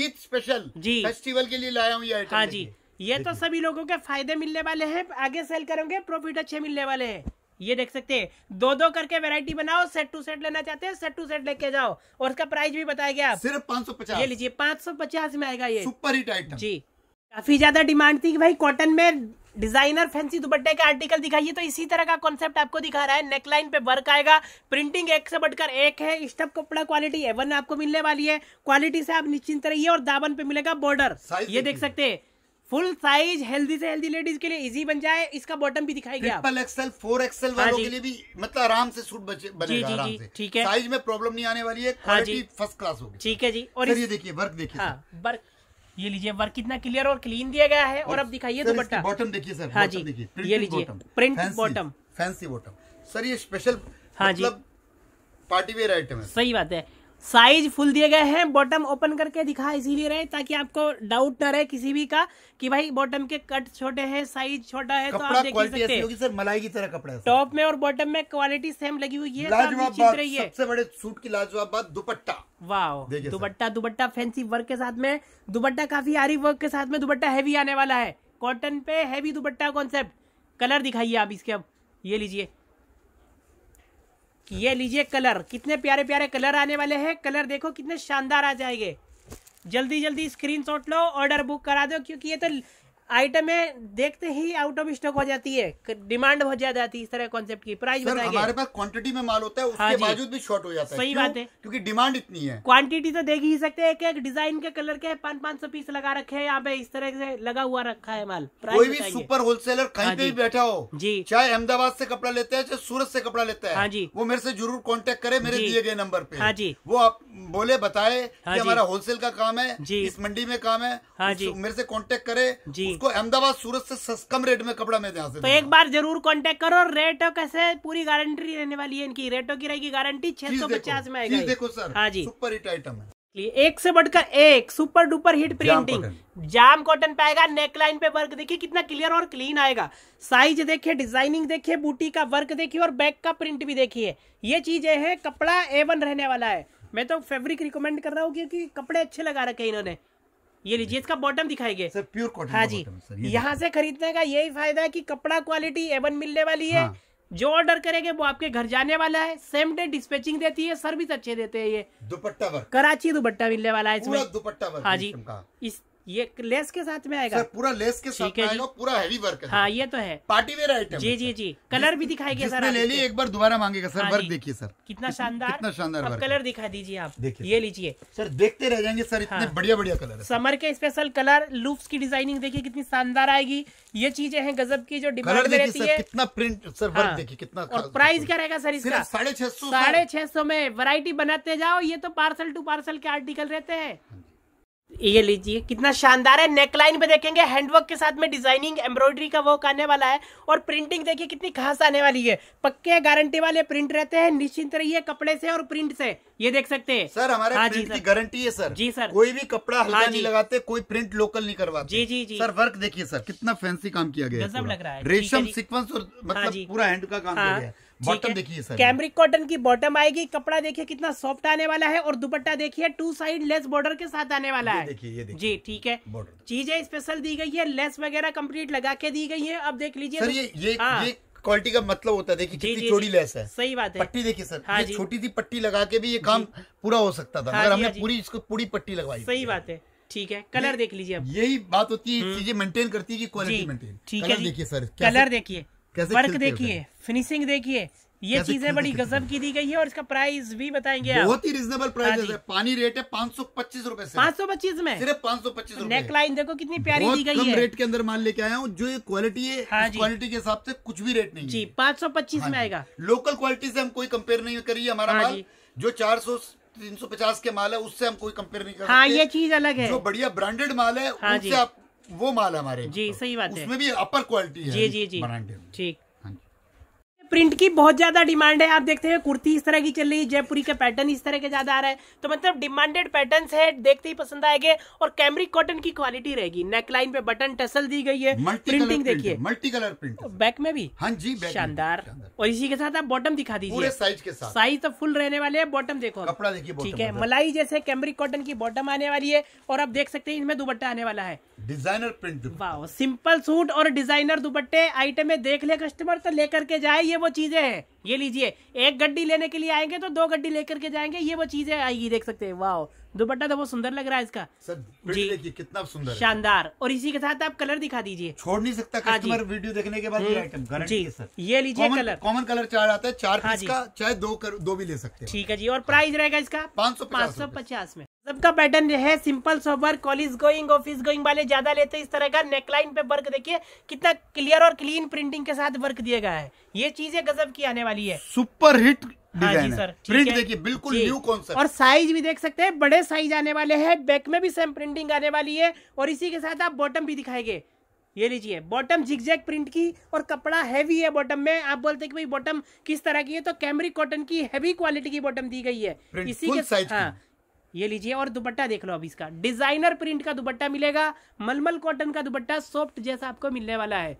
ईद स्पेशल हाँ जी फेस्टिवल के लिए लाया हुई आइटम हाँ जी ये तो सभी लोगों के फायदे मिलने वाले हैं आगे सेल करेंगे प्रॉफिट अच्छे मिलने वाले हैं ये देख सकते हैं दो दो करके वैरायटी बनाओ सेट टू सेट लेना चाहते हैं सेट टू सेट लेके जाओ और उसका प्राइस भी बताया गया सिर्फ पाँच सौ पचास ये लीजिए पाँच सौ पचास में आएगा ये सुपर हिट आइटम जी काफी ज्यादा डिमांड थी कि भाई कॉटन में डिजाइनर फैंसी दुपट्टे का आर्टिकल दिखाइए तो इसी तरह का कॉन्सेप्ट आपको दिखा रहा है नेकलाइन पे वर्क आएगा प्रिंटिंग एक से बढ़कर एक है स्टफ कपड़ा क्वालिटी एवन आपको मिलने वाली है क्वालिटी से आप निश्चिंत रहिए और दावन पे मिलेगा बॉर्डर ये देख सकते हैं फुल साइज हेल्दी से हेल्दी लेडीज के लिए इजी बन जाए इसका बॉटम भी दिखाई गया ट्रिपल एक्सएल फोर एक्सएल वालों के लिए भी मतलब आराम से सूट बनेगा जी, जी, आराम से ठीक है साइज में प्रॉब्लम नहीं आने वाली है क्वालिटी फर्स्ट क्लास होगी ठीक है जी और ये देखिए वर्क देखिए वर्क हाँ, ये लीजिए वर्क कितना क्लियर और क्लीन दिया गया है और अब दिखाइए दुपट्टा बॉटम देखिए सर हाँ जी ये लीजिए print bottom fancy bottom sir ये स्पेशल हाँ जी पार्टी वेयर आइटम है सही बात है साइज फुल दिए गए हैं बॉटम ओपन करके दिखा इसीलिए रहे ताकि आपको डाउट ना रहे किसी भी का कि भाई बॉटम के कट छोटे हैं साइज छोटा है तो आप देख सकते हैं सर मलाई की तरह कपड़ा टॉप में और बॉटम में क्वालिटी सेम लगी हुई है लाजवाब रही है सबसे बड़े सूट की लाजवाब बात दुपट्टा वाह दुपट्टा दुपट्टा फैंसी वर्क के साथ में दुपट्टा काफी आरी वर्क के साथ में दुपट्टा हैवी आने वाला है कॉटन पे हैवी दुपट्टा कॉन्सेप्ट कलर दिखाइए आप इसके अब ये लीजिए ये लीजिए कलर कितने प्यारे प्यारे कलर आने वाले हैं कलर देखो कितने शानदार आ जाएंगे जल्दी जल्दी स्क्रीनशॉट लो ऑर्डर बुक करा दो क्योंकि ये तो आइटमें देखते ही आउट ऑफ स्टॉक हो जाती है डिमांड बहुत ज्यादा आती है इस तरह कॉन्सेप्ट की प्राइस बताया हमारे पास क्वांटिटी में माल होता है उसके हाँ बावजूद भी शॉर्ट हो जाता है सही बात है क्योंकि डिमांड इतनी है क्वांटिटी तो देख ही सकते हैं एक एक डिजाइन के कलर के पांच पांच सौ पीस लगा रखे हैं यहाँ पे इस तरह से लगा हुआ रखा है माल कोई भी सुपर होलसेलर कहीं हाँ पे भी बैठा हो जी चाहे अहमदाबाद से कपड़ा लेते हैं चाहे सूरत से कपड़ा लेता है हाँ जी वो मेरे से जरूर कॉन्टेक्ट करे मेरे दिए गए नंबर पे हाँ जी वो आप बोले बताए हाँ हमारा होलसेल का काम है इस मंडी में काम है हाँ मेरे से कॉन्टेक्ट करे जी उसको अहमदाबाद सूरत से कम रेट में कपड़ा मैं यहाँ से तो एक बार जरूर कांटेक्ट करो रेटो तो कैसे पूरी गारंटी रहने वाली है इनकी रेटो तो की रहेगी गारंटी छह सौ पचास में आएगी देखो सर हाँ जी सुपर हिट आइटम है एक से बढ़कर एक सुपर डुपर हिट प्रिंटिंग जाम कॉटन पे आएगा नेकलाइन पे वर्क देखिए कितना क्लियर और क्लीन आएगा साइज देखिए डिजाइनिंग देखिए बूटी का वर्क देखिए और बैक का प्रिंट भी देखिए ये चीजें हैं कपड़ा एवन रहने वाला है मैं तो फैब्रिक रिकमेंड कर रहा हूँ क्योंकि कपड़े अच्छे लगा रखे इन्होंने ये लीजिए इसका बॉटम दिखाएंगे सर प्योर कॉटन हाँ जी यहाँ से खरीदने का यही फायदा है कि कपड़ा क्वालिटी एवन मिलने वाली है हाँ। जो ऑर्डर करेंगे वो आपके घर जाने वाला है सेम डे डिस्पैचिंग देती है सर्विस अच्छे देते हैं ये दुपट्टा वर्क कराची दुपट्टा मिलने वाला है इसमें दुपट्टा वर्क हाँ जी इस ये लेस के साथ में आएगा पूरा लेस के साथ आएगा पूरा हैवी वर्क है हाँ ये तो है पार्टी वेयर आइटम जी जी जी कलर भी दिखाई गया सर ले लिए एक बार दोबारा मांगेगा सर वर्क हाँ देखिए सर कितना शानदार कितना शानदार कलर दिखा दीजिए आप देखिए ये लीजिए सर देखते रह जाएंगे सर इतने बढ़िया बढ़िया कलर समर के स्पेशल कलर लूप्स की डिजाइनिंग देखिए कितनी शानदार आएगी ये चीजें हैं गजब की जो डिमांड में रहती है कितना प्रिंट सर वर्क हाँ। देखिए कितना और प्राइस क्या रहेगा सर इसका साढ़े छह सौ साढ़े छह सौ में वैरायटी बनाते जाओ ये तो पार्सल टू पार्सल के आर्टिकल रहते हैं ये लीजिए कितना शानदार है नेकलाइन पे देखेंगे हैंडवर्क के साथ में डिजाइनिंग एम्ब्रॉयडरी का वर्क आने वाला है और प्रिंटिंग देखिए कितनी खास आने वाली है पक्के गारंटी वाले प्रिंट रहते हैं निश्चिंत रहिए कपड़े से और प्रिंट से ये देख सकते हैं सर हमारे हाँ प्रिंट की गारंटी है सर जी सर कोई भी कपड़ा हल्का हाँ नहीं लगाते कोई प्रिंट लोकल नहीं करवाते जी जी जी सर वर्क देखिए सर कितना फैंसी काम किया गया है रेशम सिक्वेंस और हाँ मतलब पूरा हैंड का काम किया हाँ। गया है बॉटम देखिए सर कैमरिक कॉटन की बॉटम आएगी कपड़ा देखिए कितना सॉफ्ट आने वाला है और दुपट्टा देखिए टू साइड लेस बॉर्डर के साथ आने वाला है देखिए जी ठीक है चीजें स्पेशल दी गई है लेस वगैरह कंप्लीट लगा के दी गई है अब देख लीजिए सर तो- ये ये, क्वालिटी हाँ। का मतलब होता है देखिए कितनी चौड़ी लेस है सही बात है पट्टी देखिए सर हाँ ये छोटी सी पट्टी लगा के भी ये काम पूरा हो सकता था अगर हाँ हमने हाँ पूरी इसको पूरी पट्टी लगवाई सही बात है ठीक है कलर देख लीजिए अब यही बात होती है हम्म। चीजें मेंटेन करती है कि क्वालिटी मेंटेन ठीक है देखिए सर कलर देखिए वर्क देखिए फिनिशिंग देखिए ये चीजें बड़ी गजब की दी गई है और इसका प्राइस भी बताएंगे आप बहुत ही रिजनेबल हाँ प्राइस है पानी रेट है पाँच सौ पच्चीस रूपए पाँच सौ पच्चीस में सिर्फ पाँच सौ पच्चीस नेकलाइन देखो कितनी प्यारी दी गई है रेट के अंदर माल लेके आया हूँ जो ये क्वालिटी है हाँ क्वालिटी के हिसाब से कुछ भी रेट नहीं जी पाँच सौ पच्चीस हाँ में आएगा लोकल क्वालिटी से हम कोई कम्पेयर नहीं करिए हमारा हाँ माल जो चार सौ तीन सौ पचास के माल है उससे हम कोई कंपेयर नहीं कर हाँ ये चीज अलग है जो बढ़िया ब्रांडेड माल है उससे आप वो माल हमारे जी सही बात है उसमें भी अपर क्वालिटी है जी जी जी ठीक प्रिंट हाँ की बहुत ज्यादा डिमांड है आप देखते हैं कुर्ती इस तरह की चल रही है जयपुरी के पैटर्न इस तरह के ज्यादा आ रहा है तो मतलब डिमांडेड पैटर्न है देखते ही पसंद आएंगे और कैमरिक कॉटन की क्वालिटी रहेगी नेकलाइन पे बटन टसल दी गई है प्रिंटिंग देखिए मल्टी कलर प्रिंट बैक में भी हाँ जी शानदार और इसी के साथ आप बॉटम दिखा दीजिए साइज के साथ साइज तो फुल रहने वाले है बॉटम देखो कपड़ा देखिए ठीक है मलाई जैसे कैमरिक कॉटन की बॉटम आने वाली है और आप देख सकते हैं इसमें दुपट्टा आने वाला है डिजाइनर प्रिंट वाह सिंपल सूट और डिजाइनर दुपट्टे आइटम देख ले कस्टमर तो लेकर के जाए ये वो चीजें हैं ये लीजिए एक गड्डी लेने के लिए आएंगे तो दो गड्डी लेकर के जाएंगे ये वो चीजें आएगी देख सकते हैं वाह दुपट्टा तो बहुत सुंदर लग रहा है इसका सर जी देखिए कितना सुंदर शानदार और इसी के साथ आप कलर दिखा दीजिए छोड़ नहीं सकता कस्टमर हाँ वीडियो देखने के बाद ये आइटम हम्म। है ये लीजिए कलर कॉमन कलर चार आता है चार हाँ का चाहे दो कर, दो भी ले सकते हैं ठीक है जी और प्राइस हाँ। रहेगा इसका पाँच सौ सौ पचास में सबका पैटर्न है simple sober college going office going वाले ज्यादा लेते हैं इस तरह का नेकलाइन पे वर्क देखिए कितना क्लियर और क्लीन प्रिंटिंग के साथ वर्क दिया गया है ये चीजें गजब की आने वाली है सुपर हिट डिजाइन हाँ प्रिंट देखिए बिल्कुल न्यू कॉन्सेप्ट और साइज भी देख सकते हैं बड़े साइज आने वाले हैं बैक में भी सेम प्रिंटिंग आने वाली है और इसी के साथ आप बॉटम भी दिखाएंगे ये लीजिए बॉटम जिगजैग प्रिंट की और कपड़ा हैवी है बॉटम में आप बोलते हैं कि भाई बॉटम किस तरह की है तो कैमरी कॉटन की हैवी क्वालिटी की बॉटम दी गई है इसी के साथ हाँ ये लीजिए और दुपट्टा देख लो अब इसका डिजाइनर प्रिंट का दुपट्टा मिलेगा मलमल कॉटन का दुपट्टा सॉफ्ट जैसा आपको मिलने वाला है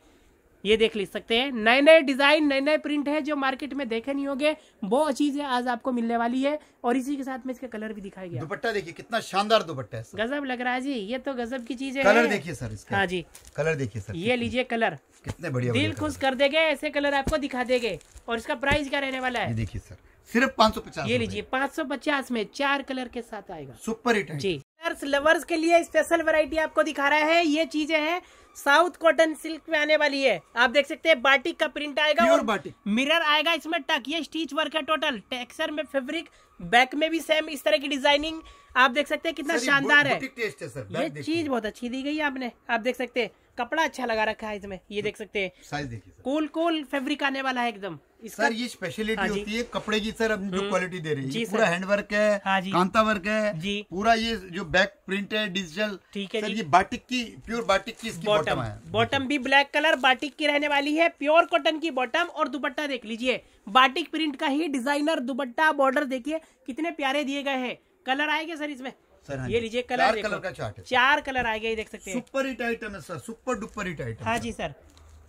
ये देख ले सकते हैं नए नए डिज़ाइन नए नए प्रिंट है जो मार्केट में देखे नहीं होंगे वो चीज़ें आज आपको मिलने वाली है और इसी के साथ में इसका कलर भी दिखाया गया दुपट्टा देखिए कितना शानदार दुपट्टा है गजब लग रहा है जी ये तो गजब की चीज है कलर देखिए सर इसका हाँ जी कलर देखिए सर ये लीजिए कलर कितने बढ़िया दिल खुश कर देगा ऐसे कलर आपको दिखा देंगे और इसका प्राइस क्या रहने वाला है देखिए सर सिर्फ पाँच सौ पचास ये लीजिए पाँच सौ पचास में चार कलर के साथ आएगा सुपर हिट जी लवर्स लवर्स के लिए स्पेशल वैरायटी आपको दिखा रहा है ये चीजें हैं साउथ कॉटन सिल्क में आने वाली है आप देख सकते हैं बाटिक का प्रिंट आएगा और बाटिक मिरर आएगा इसमें टक ये स्टीच वर्क है टोटल टेक्सर में फैब्रिक बैक में भी सेम इस तरह की डिजाइनिंग आप देख सकते हैं कितना शानदार है ये चीज बहुत अच्छी दी गई है आपने आप देख सकते हैं कपड़ा अच्छा लगा रखा है इसमें ये देख सकते हैं साइज देखिए कूल कूल फैब्रिक आने वाला है एकदम सर ये स्पेशलिटी हाँ होती है कपड़े की सर अपनी जो क्वालिटी हम्म। दे रही है पूरा हैंड वर्क है हाँ कांता वर्क है जी पूरा ये जो बैक प्रिंट है डिजिटल ठीक है सर ये बाटिक की प्योर बाटिक की इसकी बॉटम है बॉटम भी ब्लैक कलर बाटिक की रहने वाली है प्योर कॉटन की बॉटम और दुपट्टा देख लीजिए बाटिक प्रिंट का ही डिजाइनर दुपट्टा बॉर्डर देखिए कितने प्यारे दिए गए हैं कलर आएंगे सर इसमें सर हाँ ये लीजिए कलर चार कलर का चार्ट चार कलर आएगा गया देख सकते हैं सुपर हिट आइटम है sir super duper hit item हाँ जी सर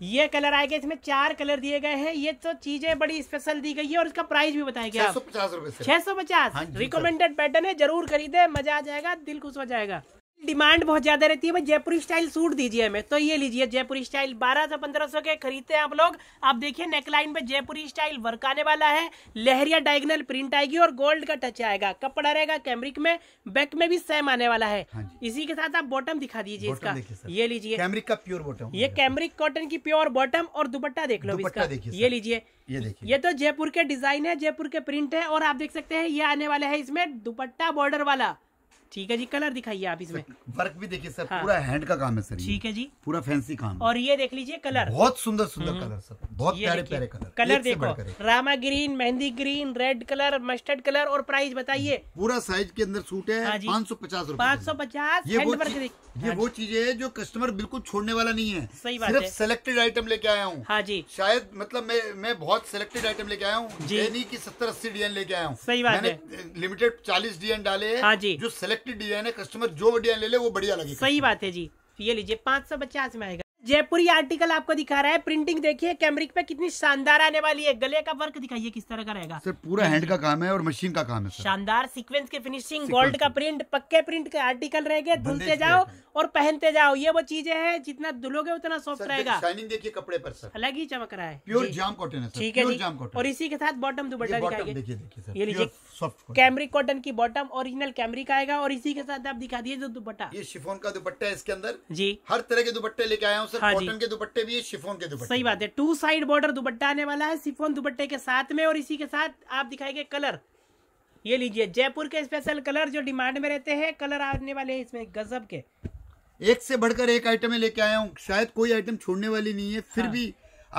ये कलर आएगा इसमें चार कलर दिए गए हैं ये तो चीजें बड़ी स्पेशल दी गई है और इसका प्राइस भी बताया गया छह सौ पचास छह सौ पचास हाँ रिकमेंडेड पैटर्न है जरूर खरीदे मजा आ जाएगा दिल खुश हो जाएगा डिमांड बहुत ज्यादा रहती है भाई जयपुर स्टाइल सूट दीजिए हमें तो ये लीजिए जयपुर स्टाइल 12 से 1500 के खरीदते हैं आप लोग आप देखिए नेकलाइन पे जयपुर स्टाइल वर्क आने वाला है लहरिया डायगनल प्रिंट आएगी और गोल्ड का टच आएगा कपड़ा रहेगा कैमरिक में बैक में भी सेम आने वाला है हाँ इसी के साथ आप बॉटम दिखा दीजिए इसका ये लीजिए कैमरिक का प्योर बॉटम ये कैमरिक कॉटन की प्योर बॉटम और दुपट्टा देख लो इसका ये लीजिए ये देखिए ये तो जयपुर के डिजाइन है जयपुर के प्रिंट है और आप देख सकते हैं ये आने वाला है इसमें दुपट्टा बॉर्डर वाला ठीक है जी कलर दिखाइए आप इसमें वर्क भी देखिए सर हाँ। पूरा हैंड का काम है सर ठीक है जी पूरा फैंसी काम और ये देख लीजिए कलर बहुत सुंदर सुंदर कलर हम्म। सर बहुत प्यारे प्यारे कलर कलर देखो Rama green mehndi green red colour mustard colour और प्राइस बताइए पूरा साइज के अंदर सूट है हाँ पाँच सौ पचास रूपए पाँच सौ पचास ये वो चीज हाँ है जो कस्टमर बिल्कुल छोड़ने वाला नहीं है सही बात सिर्फ सिलेक्टेड आइटम लेके आया हूँ हाँ जी शायद मतलब मैं मैं बहुत सिलेक्टेड आइटम लेके आया हूँ की सत्तर अस्सी डीएन लेके आया हूँ सही बात है लिमिटेड चालीस डीएन डाले हाँ जी जो सिलेक्ट डिजाइन है कस्टमर जो डिजाइन ले ले वो बढ़िया लगे सही बात है जी ये लीजिए पाँच सौ पचास में आएगा जयपुरी आर्टिकल आपको दिखा रहा है प्रिंटिंग देखिए कैमरिक पे कितनी शानदार आने वाली है गले का वर्क दिखाइए किस तरह का रहेगा सर पूरा हैंड का काम है और मशीन का काम है शानदार सीक्वेंस के फिनिशिंग गोल्ड का प्रिंट पक्के प्रिंट के आर्टिकल रहेंगे धुलते जाओ और पहनते जाओ ये वो चीजें हैं जितना धुलोगे उतना सॉफ्ट रहेगा शाइनिंग देखिए कपड़े पर सर अलग ही चमक रहा है प्योर जाम कॉटन है ठीक है और इसी के साथ बॉटम दुपट्टा दिखाइए ये लीजिए कैमरिक कॉटन की बॉटम ओरिजिनल कैमरिक आएगा और इसी के साथ आप दिखा दिए जो दुपट्टा ये शिफोन का दुपट्टा है इसके अंदर जी हर तरह के दुपट्टे लेके आया हूँ सर हाँ कॉटन के दुपट्टे भी है शिफोन के दुपट्टे सही बात है टू साइड बॉर्डर दुपट्टा आने वाला है शिफोन दुपट्टे के साथ में और इसी के साथ आप दिखाएंगे कलर ये लीजिए जयपुर के स्पेशल कलर जो डिमांड में रहते हैं कलर आने वाले हैं इसमें गजब के एक से बढ़कर एक आइटम लेके आया हूँ शायद कोई आइटम छोड़ने वाली नहीं है फिर हाँ। भी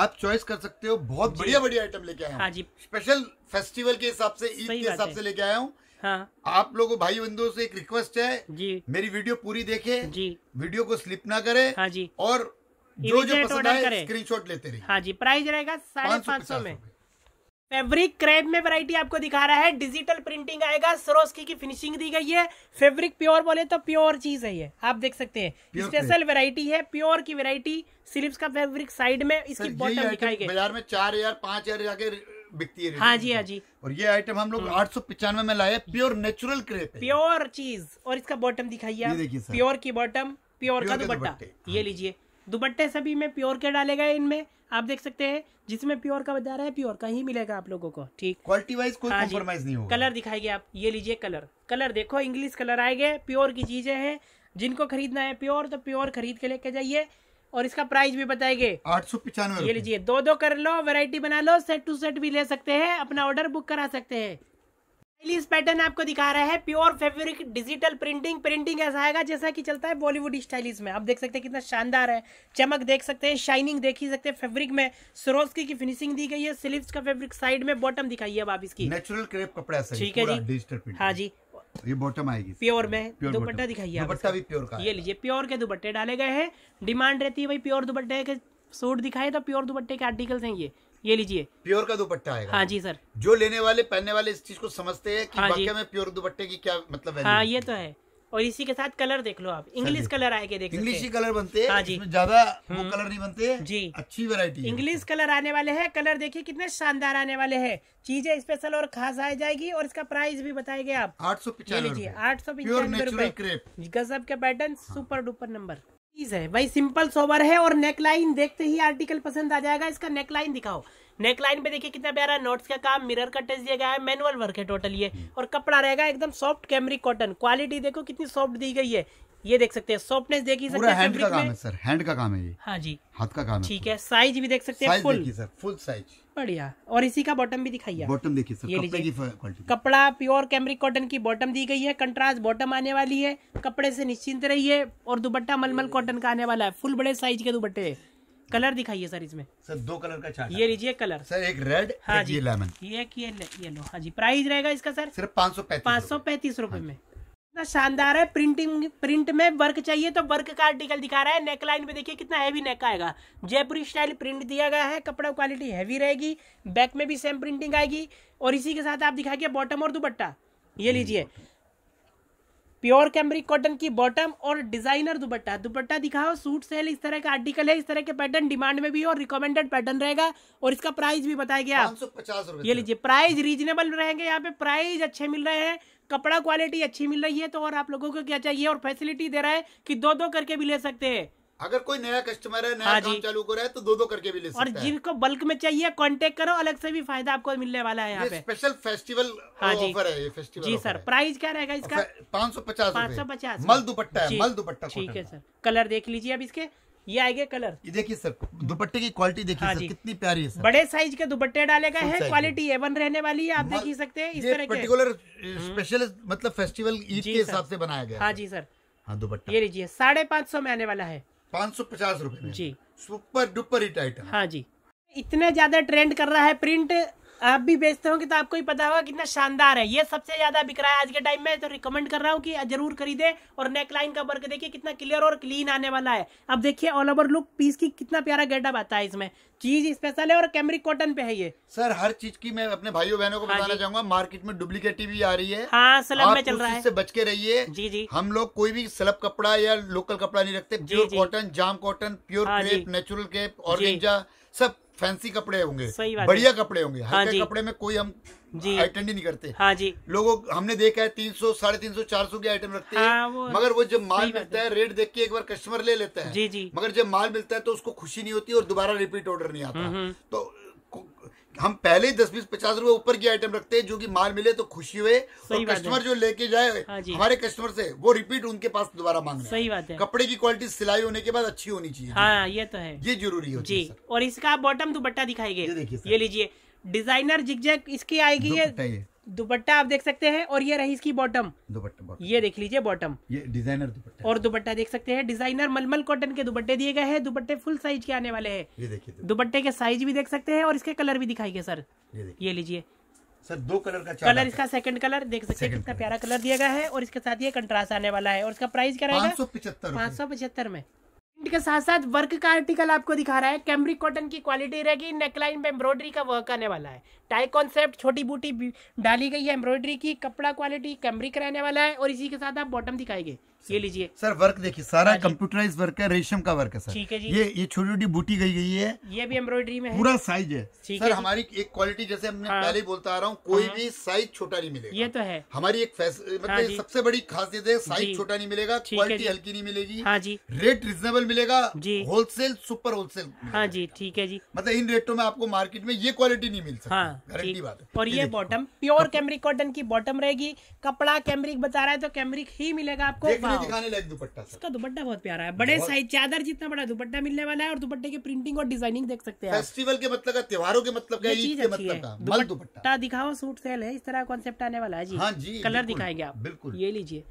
आप चॉइस कर सकते हो बहुत बढ़िया बढ़िया आइटम लेके आया हूँ स्पेशल फेस्टिवल के हिसाब से ईद के हिसाब से लेके आया हूँ हाँ। आप लोगों भाई बंधुओं से एक रिक्वेस्ट है जी मेरी वीडियो पूरी देखे जी वीडियो को स्लिप ना करे हाँ जी और जो जो पसंद आए स्क्रीनशॉट लेते रहिए हाँ जी प्राइस रहेगा साढ़े पांच सौ में फैब्रिक क्रेप में वैरायटी आपको दिखा रहा है डिजिटल प्रिंटिंग आएगा सरोस्की की फिनिशिंग दी गई है फैब्रिक प्योर बोले तो प्योर चीज है ये आप देख सकते हैं स्पेशल वैरायटी है प्योर की वैरायटी स्लिप्स का फैब्रिक साइड में इसकी बॉटम दिखाई गई बाजार में चार हजार पाँच हजार जाके बिकती है हाँ जी हाँ जी और ये आइटम हम लोग हम्म। आठ सौ पिचानवे में लाए प्योर नेचुरल क्रेप प्योर चीज और इसका बॉटम दिखाइए प्योर की बॉटम प्योर का दुपट्टा ये लीजिए दुपट्टे सभी में प्योर के डालेगा इनमें आप देख सकते हैं जिसमें प्योर का बता रहा है प्योर का ही मिलेगा आप लोगों को ठीक क्वालिटी वाइज कोई कॉम्प्रोमाइज हाँ नहीं होगा कलर दिखाएंगे आप ये लीजिए कलर कलर देखो इंग्लिश कलर आएंगे प्योर की चीजें हैं जिनको खरीदना है प्योर तो प्योर खरीद के लेके जाइए और इसका प्राइस भी बताएंगे आठ सौ पिचानवे ये लीजिए दो दो कर लो वेरायटी बना लो सेट टू सेट भी ले सकते हैं अपना ऑर्डर बुक करा सकते हैं इस पैटर्न आपको दिखा रहा है pure fabric digital printing printing ऐसा आएगा जैसा कि चलता है बॉलीवुड स्टाइलिस में आप देख सकते हैं कितना शानदार है चमक देख सकते हैं शाइनिंग देख ही सकते हैं फैब्रिक में सरोस्की की फिनिशिंग दी गई है स्लीव्स का फैब्रिक साइड में बॉटम दिखाई है आप इसकी नेचुरल क्रेप कपड़ा ठीक है जी डिजिटल हाँ जी ये बॉटम आएगी प्योर में दुपट्टा दिखाई है दुपट्टा भी प्योर का ये लीजिए प्योर के दुपट्टे डाले गए हैं डिमांड रहती है भाई प्योर दुपट्टे के सूट दिखाए तो प्योर दुपट्टे के आर्टिकल्स हैं ये ये लीजिए प्योर का दुपट्टा आएगा हाँ जी सर जो लेने वाले पहनने वाले इस चीज को समझते हैं कि हाँ जी में प्योर दुपट्टे की क्या मतलब हाँ, है हाँ ये तो है और इसी के साथ कलर देख लो आप इंग्लिश हाँ कलर आएंगे देख इंग्लिश ही कलर बनते हैं हाँ जी ज्यादा वो हम्म। कलर नहीं बनते जी अच्छी वेरायटी इंग्लिश कलर आने वाले हैं कलर देखिए कितने शानदार आने वाले हैं चीजें स्पेशल और खास आ जाएगी और इसका प्राइस भी बताएंगे आप आठ सौ पिछले आठ सौ पिछले गजब के पैटर्न सुपर डुपर नंबर चीज है भाई सिंपल सोवर है और नेकलाइन देखते ही आर्टिकल पसंद आ जाएगा इसका नेकलाइन दिखाओ नेकलाइन पे देखिए कितना प्यारा नोट्स का काम मिरर का टेस्ट दिया गया है मैनुअल वर्क है टोटल ये हम्म। और कपड़ा रहेगा एकदम सॉफ्ट कैमरी कॉटन क्वालिटी देखो कितनी सॉफ्ट दी गई है ये देख सकते हैं सॉफ्टनेस देखिए सकते हैंड का काम है सर हैंड का काम है ये हाँ जी हाथ का काम है ठीक है साइज भी देख सकते हैं फुल फुल साइज बढ़िया और इसी का बॉटम भी दिखाइए बॉटम देखिए सर कपड़े की क्वालिटी कपड़ा प्योर कैमरिक कॉटन की बॉटम दी गई है कंट्रास्ट बॉटम आने वाली है कपड़े से निश्चिंत रहिए और दुपट्टा मलमल कॉटन का आने वाला है फुल बड़े साइज के दुपट्टे कलर दिखाइए सर इसमें सर दो कलर का चार्ट ये लीजिए कलर सर एक रेड हाँ, हाँ जी लेमन ये येलो हाँ जी प्राइस रहेगा इसका सर सिर्फ पाँच सौ पैंतीस रूपए हाँ में कितना शानदार है प्रिंटिंग प्रिंट में वर्क चाहिए तो वर्क का आर्टिकल दिखा रहा है नेक लाइन देखिए कितना हैवी नेक आएगा जयपुरी स्टाइल प्रिंट दिया गया है कपड़ा क्वालिटी हैवी रहेगी बैक में भी सेम प्रिंटिंग आएगी और इसी के साथ आप दिखाइए बॉटम और दुपट्टा ये लीजिए प्योर कैमरिक कॉटन की बॉटम और डिजाइनर दुपट्टा दुपट्टा दिखाओ सूट सेल इस तरह का आर्टिकल है इस तरह के पैटर्न डिमांड में भी और रिकमेंडेड पैटर्न रहेगा और इसका प्राइस भी बताया गया ये लीजिए प्राइस रीजनेबल रहेंगे यहाँ पे प्राइस अच्छे मिल रहे हैं कपड़ा क्वालिटी अच्छी मिल रही है तो और आप लोगों को क्या चाहिए और फैसिलिटी दे रहा है कि दो दो करके भी ले सकते हैं अगर कोई नया कस्टमर है नया हाँ काम चालू कर रहा है तो दो दो करके भी ले सकते और जिनको बल्क में चाहिए कांटेक्ट करो अलग से भी फायदा आपको मिलने वाला है यहाँ पे स्पेशल फेस्टिवल हाँ जी ऑफर है ये फेस्टिवल जी सर प्राइस क्या रहेगा इसका पाँच सौ पचास पाँच सौ पचास मल दुपट्टा है मल दुपट्टा ठीक है सर कलर देख लीजिए अब इसके ये आएगा कलर ये देखिए सर दुपट्टे की क्वालिटी देखिए हाँ सर कितनी प्यारी है सर। बड़े साइज के दुपट्टे डालेगा है क्वालिटी एवन रहने वाली है आप देख ही सकते हैं इस तरह पर्टिकुलर हम्म। स्पेशल मतलब फेस्टिवल ईद के हिसाब से बनाया गया हाँ जी सर हाँ दुपट्टा ये लीजिए साढ़े पाँच सौ में आने वाला है पाँच सौ पचास रूपए जी सुपर डुपर ही आइटम हाँ जी इतने ज्यादा ट्रेंड कर रहा है प्रिंट आप भी बेचते होंगे तो आपको ही पता होगा कितना शानदार है ये सबसे ज्यादा बिक रहा है आज के टाइम में तो रिकमेंड कर रहा हूँ कि जरूर खरीदे और नेक लाइन का वर्क देखिए कितना क्लियर और क्लीन आने वाला है अब देखिए ऑल ओवर लुक पीस की कितना प्यारा गेटअप आता है इसमें चीज स्पेशल है और कैमरिक कॉटन पे है ये सर हर चीज की मैं अपने भाइयों बहनों को हाँ बताना चाहूंगा मार्केट में डुप्लीकेट भी आ रही है हाँ सलब में चल रहा है बच के रहिए जी जी हम लोग कोई भी सलब कपड़ा या लोकल कपड़ा नहीं रखते प्योर कॉटन जाम cotton pure crepe natural crepe और सब फैंसी कपड़े होंगे बढ़िया कपड़े होंगे हाँ हल्के हाँ कपड़े में कोई हम आइटम नहीं करते हाँ जी लोगों हमने देखा है तीन सौ साढ़े तीन सौ चार सौ के आइटम रखते हैं हाँ, वो मगर वो जब माल मिलता है रेट देख के एक बार कस्टमर ले लेता है जी जी मगर जब माल मिलता है तो उसको खुशी नहीं होती और दोबारा रिपीट ऑर्डर नहीं आता हम्म, हम्म। तो हम पहले ही दस बीस पचास रूपए ऊपर की आइटम रखते हैं जो कि माल मिले तो खुशी हुए और कस्टमर जो लेके जाए हाँ हमारे कस्टमर से वो रिपीट उनके पास दोबारा मांग सही बात है कपड़े की क्वालिटी सिलाई होने के बाद अच्छी होनी चाहिए हाँ ये तो है ये जरूरी होती जी और इसका बॉटम दुपट्टा दिखाई गई ये लीजिए डिजाइनर जैक इसकी आएगी दुपट्टा आप देख सकते हैं और ये रही इसकी बॉटम दुपट्टा ये देख लीजिए बॉटम ये डिजाइनर दुपट्टा और दुपट्टा देख सकते हैं डिजाइनर मलमल कॉटन के दुपट्टे दिए गए हैं दुपट्टे फुल साइज के आने वाले हैं ये देखिए दुपट्टे के साइज भी देख सकते हैं और इसके कलर भी गए सर ये, ये लीजिए सर दो कलर का कलर इसका सेकंड कलर देख सकते हैं कितना प्यारा कलर दिया गया है और इसके साथ ये कंट्रास्ट आने वाला है और इसका प्राइस क्या रहेगा पाँच सौ पचहत्तर में के साथ साथ वर्क का आर्टिकल आपको दिखा रहा है कैमरिक कॉटन की क्वालिटी रहेगी नेकलाइन पे एम्ब्रॉयडरी का वर्क आने वाला है टाई कॉन्सेप्ट छोटी बूटी डाली गई है एम्ब्रॉयडरी की कपड़ा क्वालिटी कैमरिक रहने वाला है और इसी के साथ आप बॉटम दिखाएंगे ये लीजिए सर वर्क देखिए सारा कंप्यूटराइज हाँ वर्क है रेशम का वर्क है सर ठीक है जी ये ये छोटी छोटी बूटी गई गई है ये भी एम्ब्रॉयडरी में पूरा साइज है सर हमारी एक क्वालिटी जैसे हमने हाँ। पहले बोलता आ रहा हूँ कोई हाँ। भी साइज छोटा नहीं मिलेगा ये तो है हमारी एक हाँ मतलब सबसे बड़ी खासियत है साइज छोटा नहीं मिलेगा क्वालिटी हल्की नहीं मिलेगी हाँ जी रेट रिजनेबल मिलेगा जी होलसेल सुपर होलसेल हाँ जी ठीक है जी मतलब इन रेटों में आपको मार्केट में ये क्वालिटी नहीं मिलती हाँ, गारंटी बात है और ये बॉटम प्योर कैमरिक कॉटन की बॉटम रहेगी कपड़ा कैमरिक बता रहा है तो कैमरिक ही मिलेगा आपको हाँ। दुपट्टा इसका दुपट्टा बहुत प्यारा है बड़े साइज चादर जितना बड़ा दुपट्टा मिलने वाला है और दुपट्टे के प्रिंटिंग और डिजाइनिंग देख सकते हैं फेस्टिवल के मतलब का त्योहारों के मतलब का मतलब दुपट्टा दिखाओ सूट सेल है इस तरह कॉन्सेप्ट आने वाला है जी हाँ, जी कलर दिखाएंगे आप बिल्कुल ये लीजिए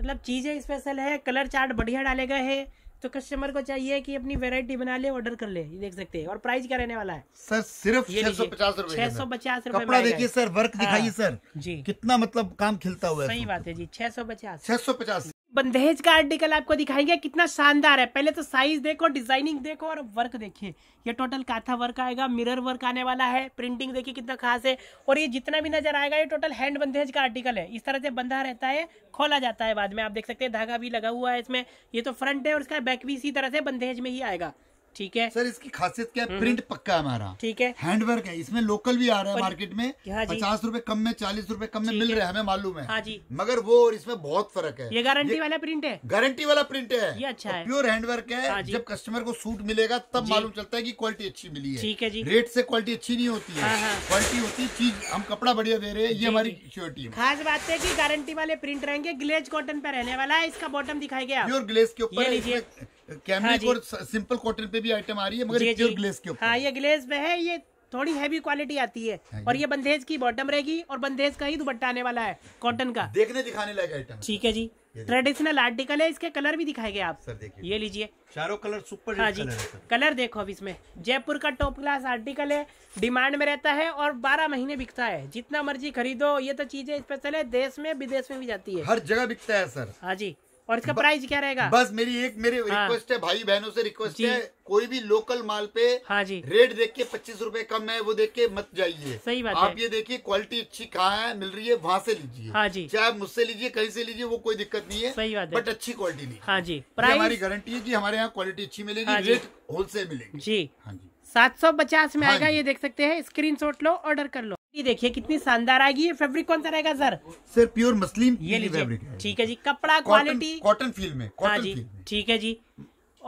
मतलब चीजें स्पेशल है कलर चार्ट बढ़िया डाले गए है तो कस्टमर को चाहिए कि अपनी वेरायटी बना ले ऑर्डर कर ले ये देख सकते हैं और प्राइस क्या रहने वाला है सर सिर्फ छह सौ पचास रूपए छह सौ पचास रूपए कपड़ा देखिए सर वर्क हाँ, दिखाइए सर जी कितना मतलब काम खिलता हुआ है सही बात है जी छह सौ पचास छह सौ पचास बंदेज का आर्टिकल आपको दिखाएंगे कितना शानदार है पहले तो साइज देखो डिजाइनिंग देखो और वर्क देखिए ये टोटल काथा वर्क आएगा मिरर वर्क आने वाला है प्रिंटिंग देखिए कितना खास है और ये जितना भी नजर आएगा ये टोटल हैंड बंदेज का आर्टिकल है इस तरह से बंधा रहता है खोला जाता है बाद में आप देख सकते हैं धागा भी लगा हुआ है इसमें ये तो फ्रंट है और इसका बैक भी इसी तरह से बंदेज में ही आएगा ठीक है सर इसकी खासियत क्या है प्रिंट हम्म। पक्का हमारा ठीक है हैंडवर्क है इसमें लोकल भी आ रहा है मार्केट में हाँ पचास रूपए कम में चालीस रूपए कम में मिल रहे हमें मालूम है हाँ जी मगर वो और इसमें बहुत फर्क है ये गारंटी वाला प्रिंट है गारंटी वाला प्रिंट है ये अच्छा है प्योर हैंडवर्क है हाँ जब कस्टमर को सूट मिलेगा तब मालूम चलता है की क्वालिटी अच्छी मिली है ठीक है जी रेट से क्वालिटी अच्छी नहीं होती है क्वालिटी हाँ, होती है चीज हम कपड़ा बढ़िया दे रहे हैं ये हमारी सिक्योरिटी है खास बात है की गारंटी वाले प्रिंट रहेंगे ग्लेज कॉटन पे रहने वाला है इसका बॉटम दिखाई गया प्योर ग्लेज के ऊपर कैमलिक हाँ और सिंपल कॉटन पे भी आइटम आ रही है मगर प्योर ग्लेस के हाँ, ऊपर हाँ ये ग्लेस में है ये थोड़ी हैवी क्वालिटी आती है और ये बंदेज की बॉटम रहेगी और बंदेज का ही दुपट्टा आने वाला है कॉटन का देखने दिखाने लायक आइटम ठीक है जी ट्रेडिशनल आर्टिकल है इसके कलर भी दिखाएंगे आप सर देखिए ये लीजिए चारों कलर सुपर हाँ जी कलर देखो अब इसमें जयपुर का टॉप क्लास आर्टिकल है डिमांड में रहता है और 12 महीने बिकता है जितना मर्जी खरीदो ये तो चीजें स्पेशल है देश में विदेश में भी जाती है हर जगह बिकता है सर हाँ जी और इसका प्राइस क्या रहेगा बस मेरी एक मेरी हाँ। रिक्वेस्ट है भाई बहनों से रिक्वेस्ट है कोई भी लोकल माल पे हाँ जी रेट देख के पच्चीस रूपए कम है वो देख के मत जाइए सही बात आप ये देखिए क्वालिटी अच्छी कहाँ है मिल रही है वहाँ से लीजिए हाँ जी चाहे आप मुझसे लीजिए कहीं से लीजिए वो कोई दिक्कत नहीं है सही बात बट अच्छी क्वालिटी नहीं हाँ जी प्राइस हमारी गारंटी है की हमारे यहाँ क्वालिटी अच्छी मिलेगी रेट हाँ होलसेल मिलेगी जी हाँ जी सात सौ पचास में हाँ आएगा ये देख सकते हैं स्क्रीन शॉट लो ऑर्डर कर लो ये देखिए कितनी शानदार आएगी ये फैब्रिक कौन सा रहेगा सर सर प्योर मसलिन ये लीजिए ठीक है जी कपड़ा क्वालिटी कॉटन फील में हाँ जी ठीक है जी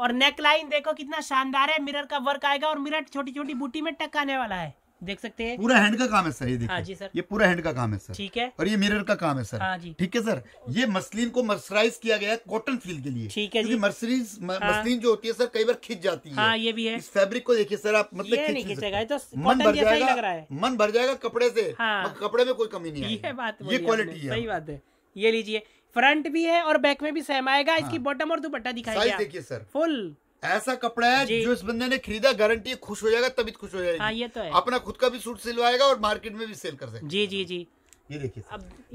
और नेक लाइन देखो कितना शानदार है मिरर का वर्क आएगा और मिरर छोटी छोटी बूटी में टकाने वाला है देख सकते हैं पूरा हैंड का काम है सर ये हाँ देखिए हाँ जी सर ये पूरा हैंड का काम है सर ठीक है और ये मिरर का काम है सर हाँ जी ठीक है सर ये मसलिन को मर्सराइज किया गया है कॉटन फील के लिए ठीक है मर्सरीज मसलिन हाँ। जो होती है सर कई बार खिंच जाती है हाँ ये भी है इस फैब्रिक को देखिए सर आप मतलब तो मन भर जाएगा मन भर जाएगा कपड़े से हाँ। कपड़े में कोई कमी नहीं है ये बात ये क्वालिटी है सही बात है ये लीजिए फ्रंट भी है और बैक में भी सहम आएगा इसकी बॉटम और दुपट्टा दिखाई देखिए सर फुल ऐसा कपड़ा है जो इस बंदे ने खरीदा गारंटी खुश हो जाएगा तभी खुश हो जाएगा हाँ, ये तो है अपना खुद का भी सूट सिलवाएगा और मार्केट में भी सेल कर सकते जी जी जी ये देखिए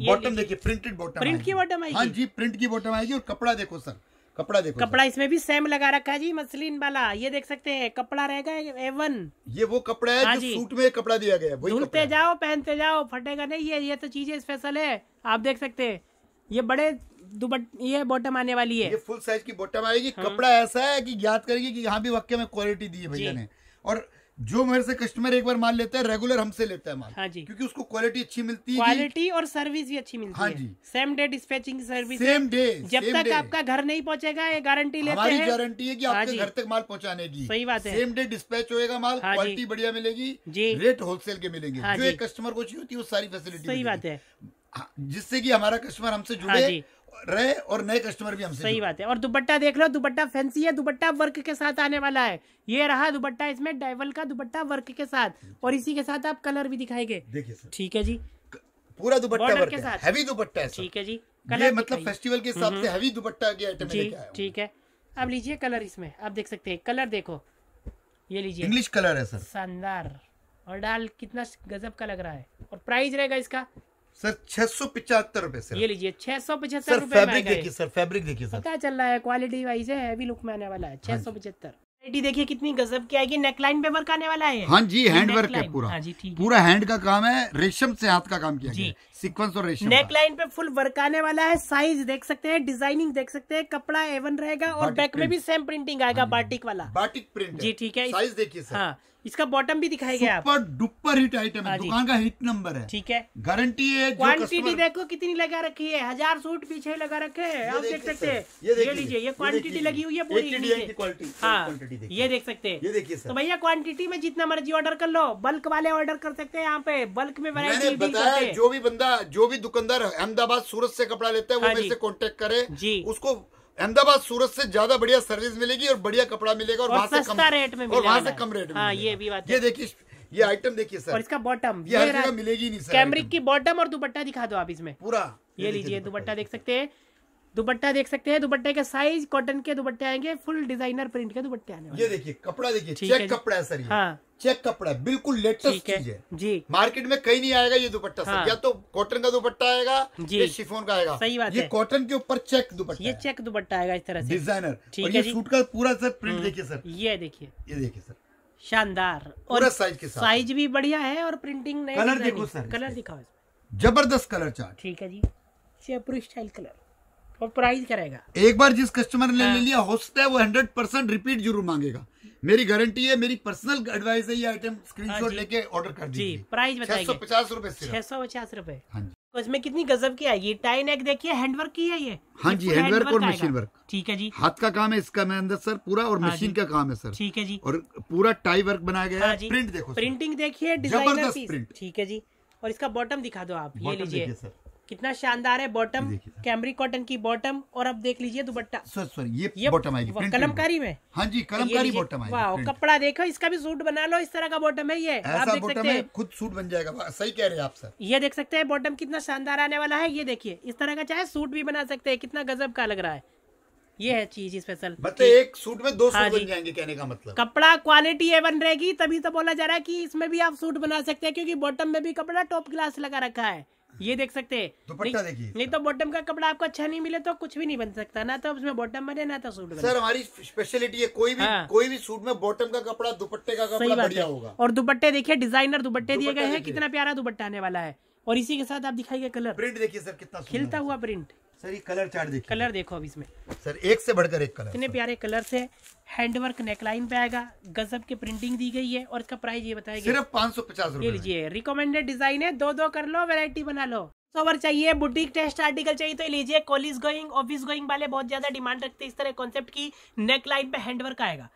बॉटम देखिए प्रिंटेड बॉटम प्रिंट की बॉटम आएगी हाँ जी प्रिंट की बॉटम आएगी और कपड़ा देखो सर कपड़ा देखो कपड़ा इसमें भी सेम लगा रखा है जी मसलिन वाला ये देख सकते हैं कपड़ा रहेगा एवन ये वो कपड़ा है हाँ जो सूट में कपड़ा दिया गया है धुलते जाओ पहनते जाओ फटेगा नहीं ये ये तो चीजें स्पेशल है आप देख सकते हैं ये बड़े दुपट ये बॉटम आने वाली है ये फुल साइज की बॉटम आएगी हाँ। कपड़ा ऐसा है कि याद करेगी कि यहाँ भी वाक्य में क्वालिटी दी है भैया ने और जो मेरे से कस्टमर एक बार माल लेता है रेगुलर हमसे लेता है माल हाँ जी क्योंकि उसको क्वालिटी अच्छी मिलती है क्वालिटी और सर्विस भी अच्छी मिलती हाँ जी है same day dispatching service same day जब सेम तक आपका घर नहीं पहुंचेगा ये गारंटी लेते हमारी है। गारंटी है कि हाँ आपके घर तक माल पहुंचाने की सही बात है सेम डे डिस्पैच होएगा माल क्वालिटी हाँ बढ़िया मिलेगी जी रेट होलसेल के मिलेंगे हाँ जो एक कस्टमर को चाहिए होती है वो सारी फैसिलिटी सही बात है हाँ, जिससे कि हमारा कस्टमर हमसे जुड़े रहे और नए कस्टमर भी हमसे सही बात है और दुपट्टा देख लो दुपट्टा फैंसी है दुपट्टा वर्क के साथ आने वाला है ये रहा दुपट्टा इसमें डाइवल का दुपट्टा वर्क के साथ अच्छा। और इसी के साथ आप कलर भी दिखाएंगे देखिए सर ठीक है जी पूरा दुपट्टा वर्क के साथ हैवी दुपट्टा है ठीक है जी कलर मतलब फेस्टिवल के हिसाब से हैवी हम्म। दुपट्टा गया ठीक है अब लीजिए कलर इसमें आप देख सकते हैं कलर देखो ये लीजिए इंग्लिश कलर है सर शानदार और डाल कितना गजब का लग रहा है और प्राइस रहेगा इसका सर छह सौ पिछहत्तर रूपए सर ये लीजिए छह सौ पचहत्तर फैब्रिक देखिए सर फैब्रिक देखिए सर क्या चल रहा है क्वालिटी वाइज है लुक में आने वाला है हाँ छह सौ पचहत्तर देखिए कितनी गजब की आएगी नेकलाइन पे वर्क आने वाला है हाँ जी हैंड वर्क है पूरा हाँ जी ठीक पूरा हैंड का काम है रेशम से हाथ का काम किया गया सीक्वेंस और रेशम नेकलाइन पे फुल वर्क आने वाला है साइज देख सकते हैं डिजाइनिंग देख सकते हैं कपड़ा एवन रहेगा और बैक में भी सेम प्रिंटिंग आएगा बाटिक हाँ वाला बाटिक प्रिंट जी ठीक है साइज देखिए हाँ इसका बॉटम भी दिखाई गया सुपर डुपर हिट आइटम है हाँ दुकान का हिट नंबर है ठीक है गारंटी है क्वांटिटी देखो कितनी लगा रखी है हजार सूट पीछे लगा रखे हैं आप देख सकते हैं ये लीजिए ये क्वांटिटी लगी हुई है पूरी हाँ ये देख सकते हैं ये देखिए तो भैया क्वांटिटी में जितना मर्जी ऑर्डर कर लो बल्क वाले ऑर्डर कर सकते हैं यहाँ पे बल्क में वैरायटी जो भी बंदा जो भी दुकानदार अहमदाबाद सूरत से कपड़ा लेता है वो हाँ मेरे से कॉन्टेक्ट करे जी उसको अहमदाबाद सूरत से ज्यादा बढ़िया सर्विस मिलेगी और बढ़िया कपड़ा मिलेगा और, और वहाँ से कम रेट में और वहाँ से कम रेट में हाँ, ये भी बात ये देखिए ये आइटम देखिए सर और इसका बॉटम ये मिलेगी नहीं सर कैमरिक की बॉटम और दुपट्टा दिखा दो आप इसमें पूरा ये लीजिए दुपट्टा देख सकते हैं दुपट्टा देख सकते हैं दुपट्टे के साइज कॉटन के दुपट्टे आएंगे फुल डिजाइनर प्रिंट के दुपट्टे आने ये देखिए कपड़ा देखिए चेक कपड़ा है सर ये हाँ चेक कपड़ा है बिल्कुल लेटेस्ट चीज है जी मार्केट में कहीं नहीं आएगा ये दुपट्टा हाँ। या तो कॉटन का दुपट्टा आएगा ये शिफोन का आएगा सही बात ये कॉटन के ऊपर चेक दुपट्टा ये चेक दुपट्टा आएगा इस तरह से डिजाइनर ये सूट का पूरा सर प्रिंट हम्म। देखिए सर ये देखिए ये देखिए सर शानदार और साइज के साइज भी बढ़िया है और प्रिंटिंग कलर देखो सर कलर दिखाओ जबरदस्त कलर चार्ट ठीक है जी जयपुर स्टाइल कलर और प्राइस क्या रहेगा एक बार जिस कस्टमर ने ले हाँ। लिया हो सकता है वो हंड्रेड परसेंट रिपीट जरूर मांगेगा मेरी गारंटी है मेरी पर्सनल एडवाइस है ये आइटम स्क्रीनशॉट हाँ लेके ऑर्डर कर दीजिए प्राइस बताइए छह सौ पचास रूपए छह सौ पचास रूपए तो हाँ इसमें कितनी गजब की आएगी टाई नेक देखिए हैंडवर्क की है ये हाँ जी हैंडवर्क और मशीन वर्क ठीक है जी हाथ का काम है इसका मैं अंदर सर पूरा और हाँ मशीन का काम है सर ठीक है जी और पूरा टाई वर्क बनाया गया है प्रिंट देखो प्रिंटिंग देखिए डिजाइनर पीस ठीक है जी और इसका बॉटम दिखा दो आप ये लीजिए कितना शानदार है बॉटम कैमरी कॉटन की बॉटम और अब देख लीजिए दुपट्टा सर सर ये, ये बॉटम आएगी कलमकारी में हाँ जी कलमकारी बॉटम आएगी वाह कपड़ा देखो इसका भी सूट बना लो इस तरह का बॉटम है ये आप देख सकते हैं खुद सूट बन जाएगा सही कह रहे हैं आप सर ये देख सकते हैं बॉटम कितना शानदार आने वाला है ये देखिए इस तरह का चाहे सूट भी बना सकते है कितना गजब का लग रहा है ये है चीज स्पेशल मतलब एक सूट में दो सूट हाँ बन जाएंगे कहने का मतलब कपड़ा क्वालिटी एवन रहेगी तभी तो बोला जा रहा है कि इसमें भी आप सूट बना सकते हैं क्योंकि बॉटम में भी कपड़ा टॉप क्लास लगा रखा है ये देख सकते हैं दुपट्टा देखिए नहीं तो बॉटम का कपड़ा आपको अच्छा नहीं मिले तो कुछ भी नहीं बन सकता ना तो उसमें बॉटम बने ना तो सूट बने सर हमारी स्पेशलिटी है कोई भी हाँ। कोई भी सूट में बॉटम का कपड़ा दुपट्टे का कपड़ा बढ़िया होगा और दुपट्टे देखिए डिजाइनर दुपट्टे दिए गए हैं कितना प्यारा दुपट्टा आने वाला है और इसी के साथ आप दिखाइए कलर प्रिंट देखिए सर कितना खिलता हुआ प्रिंट सर ये कलर चार्ट देखिए कलर देखो अब इसमें सर एक से बढ़कर एक कलर इतने प्यारे कलर से हैंडवर्क नेकलाइन पे आएगा गजब के प्रिंटिंग दी गई है और इसका प्राइस ये बताया सिर्फ पाँच सौ पचास लीजिए रिकमेंडेड डिजाइन है दो दो कर लो वेरायटी बना लो सोवर चाहिए बुटीक टेस्ट आर्टिकल चाहिए तो लीजिए कॉलेज गोइंग ऑफिस गोइंग वाले बहुत ज्यादा डिमांड रखते इस तरह कॉन्सेप्ट की नेकलाइन पे हैंडवर्क आएगा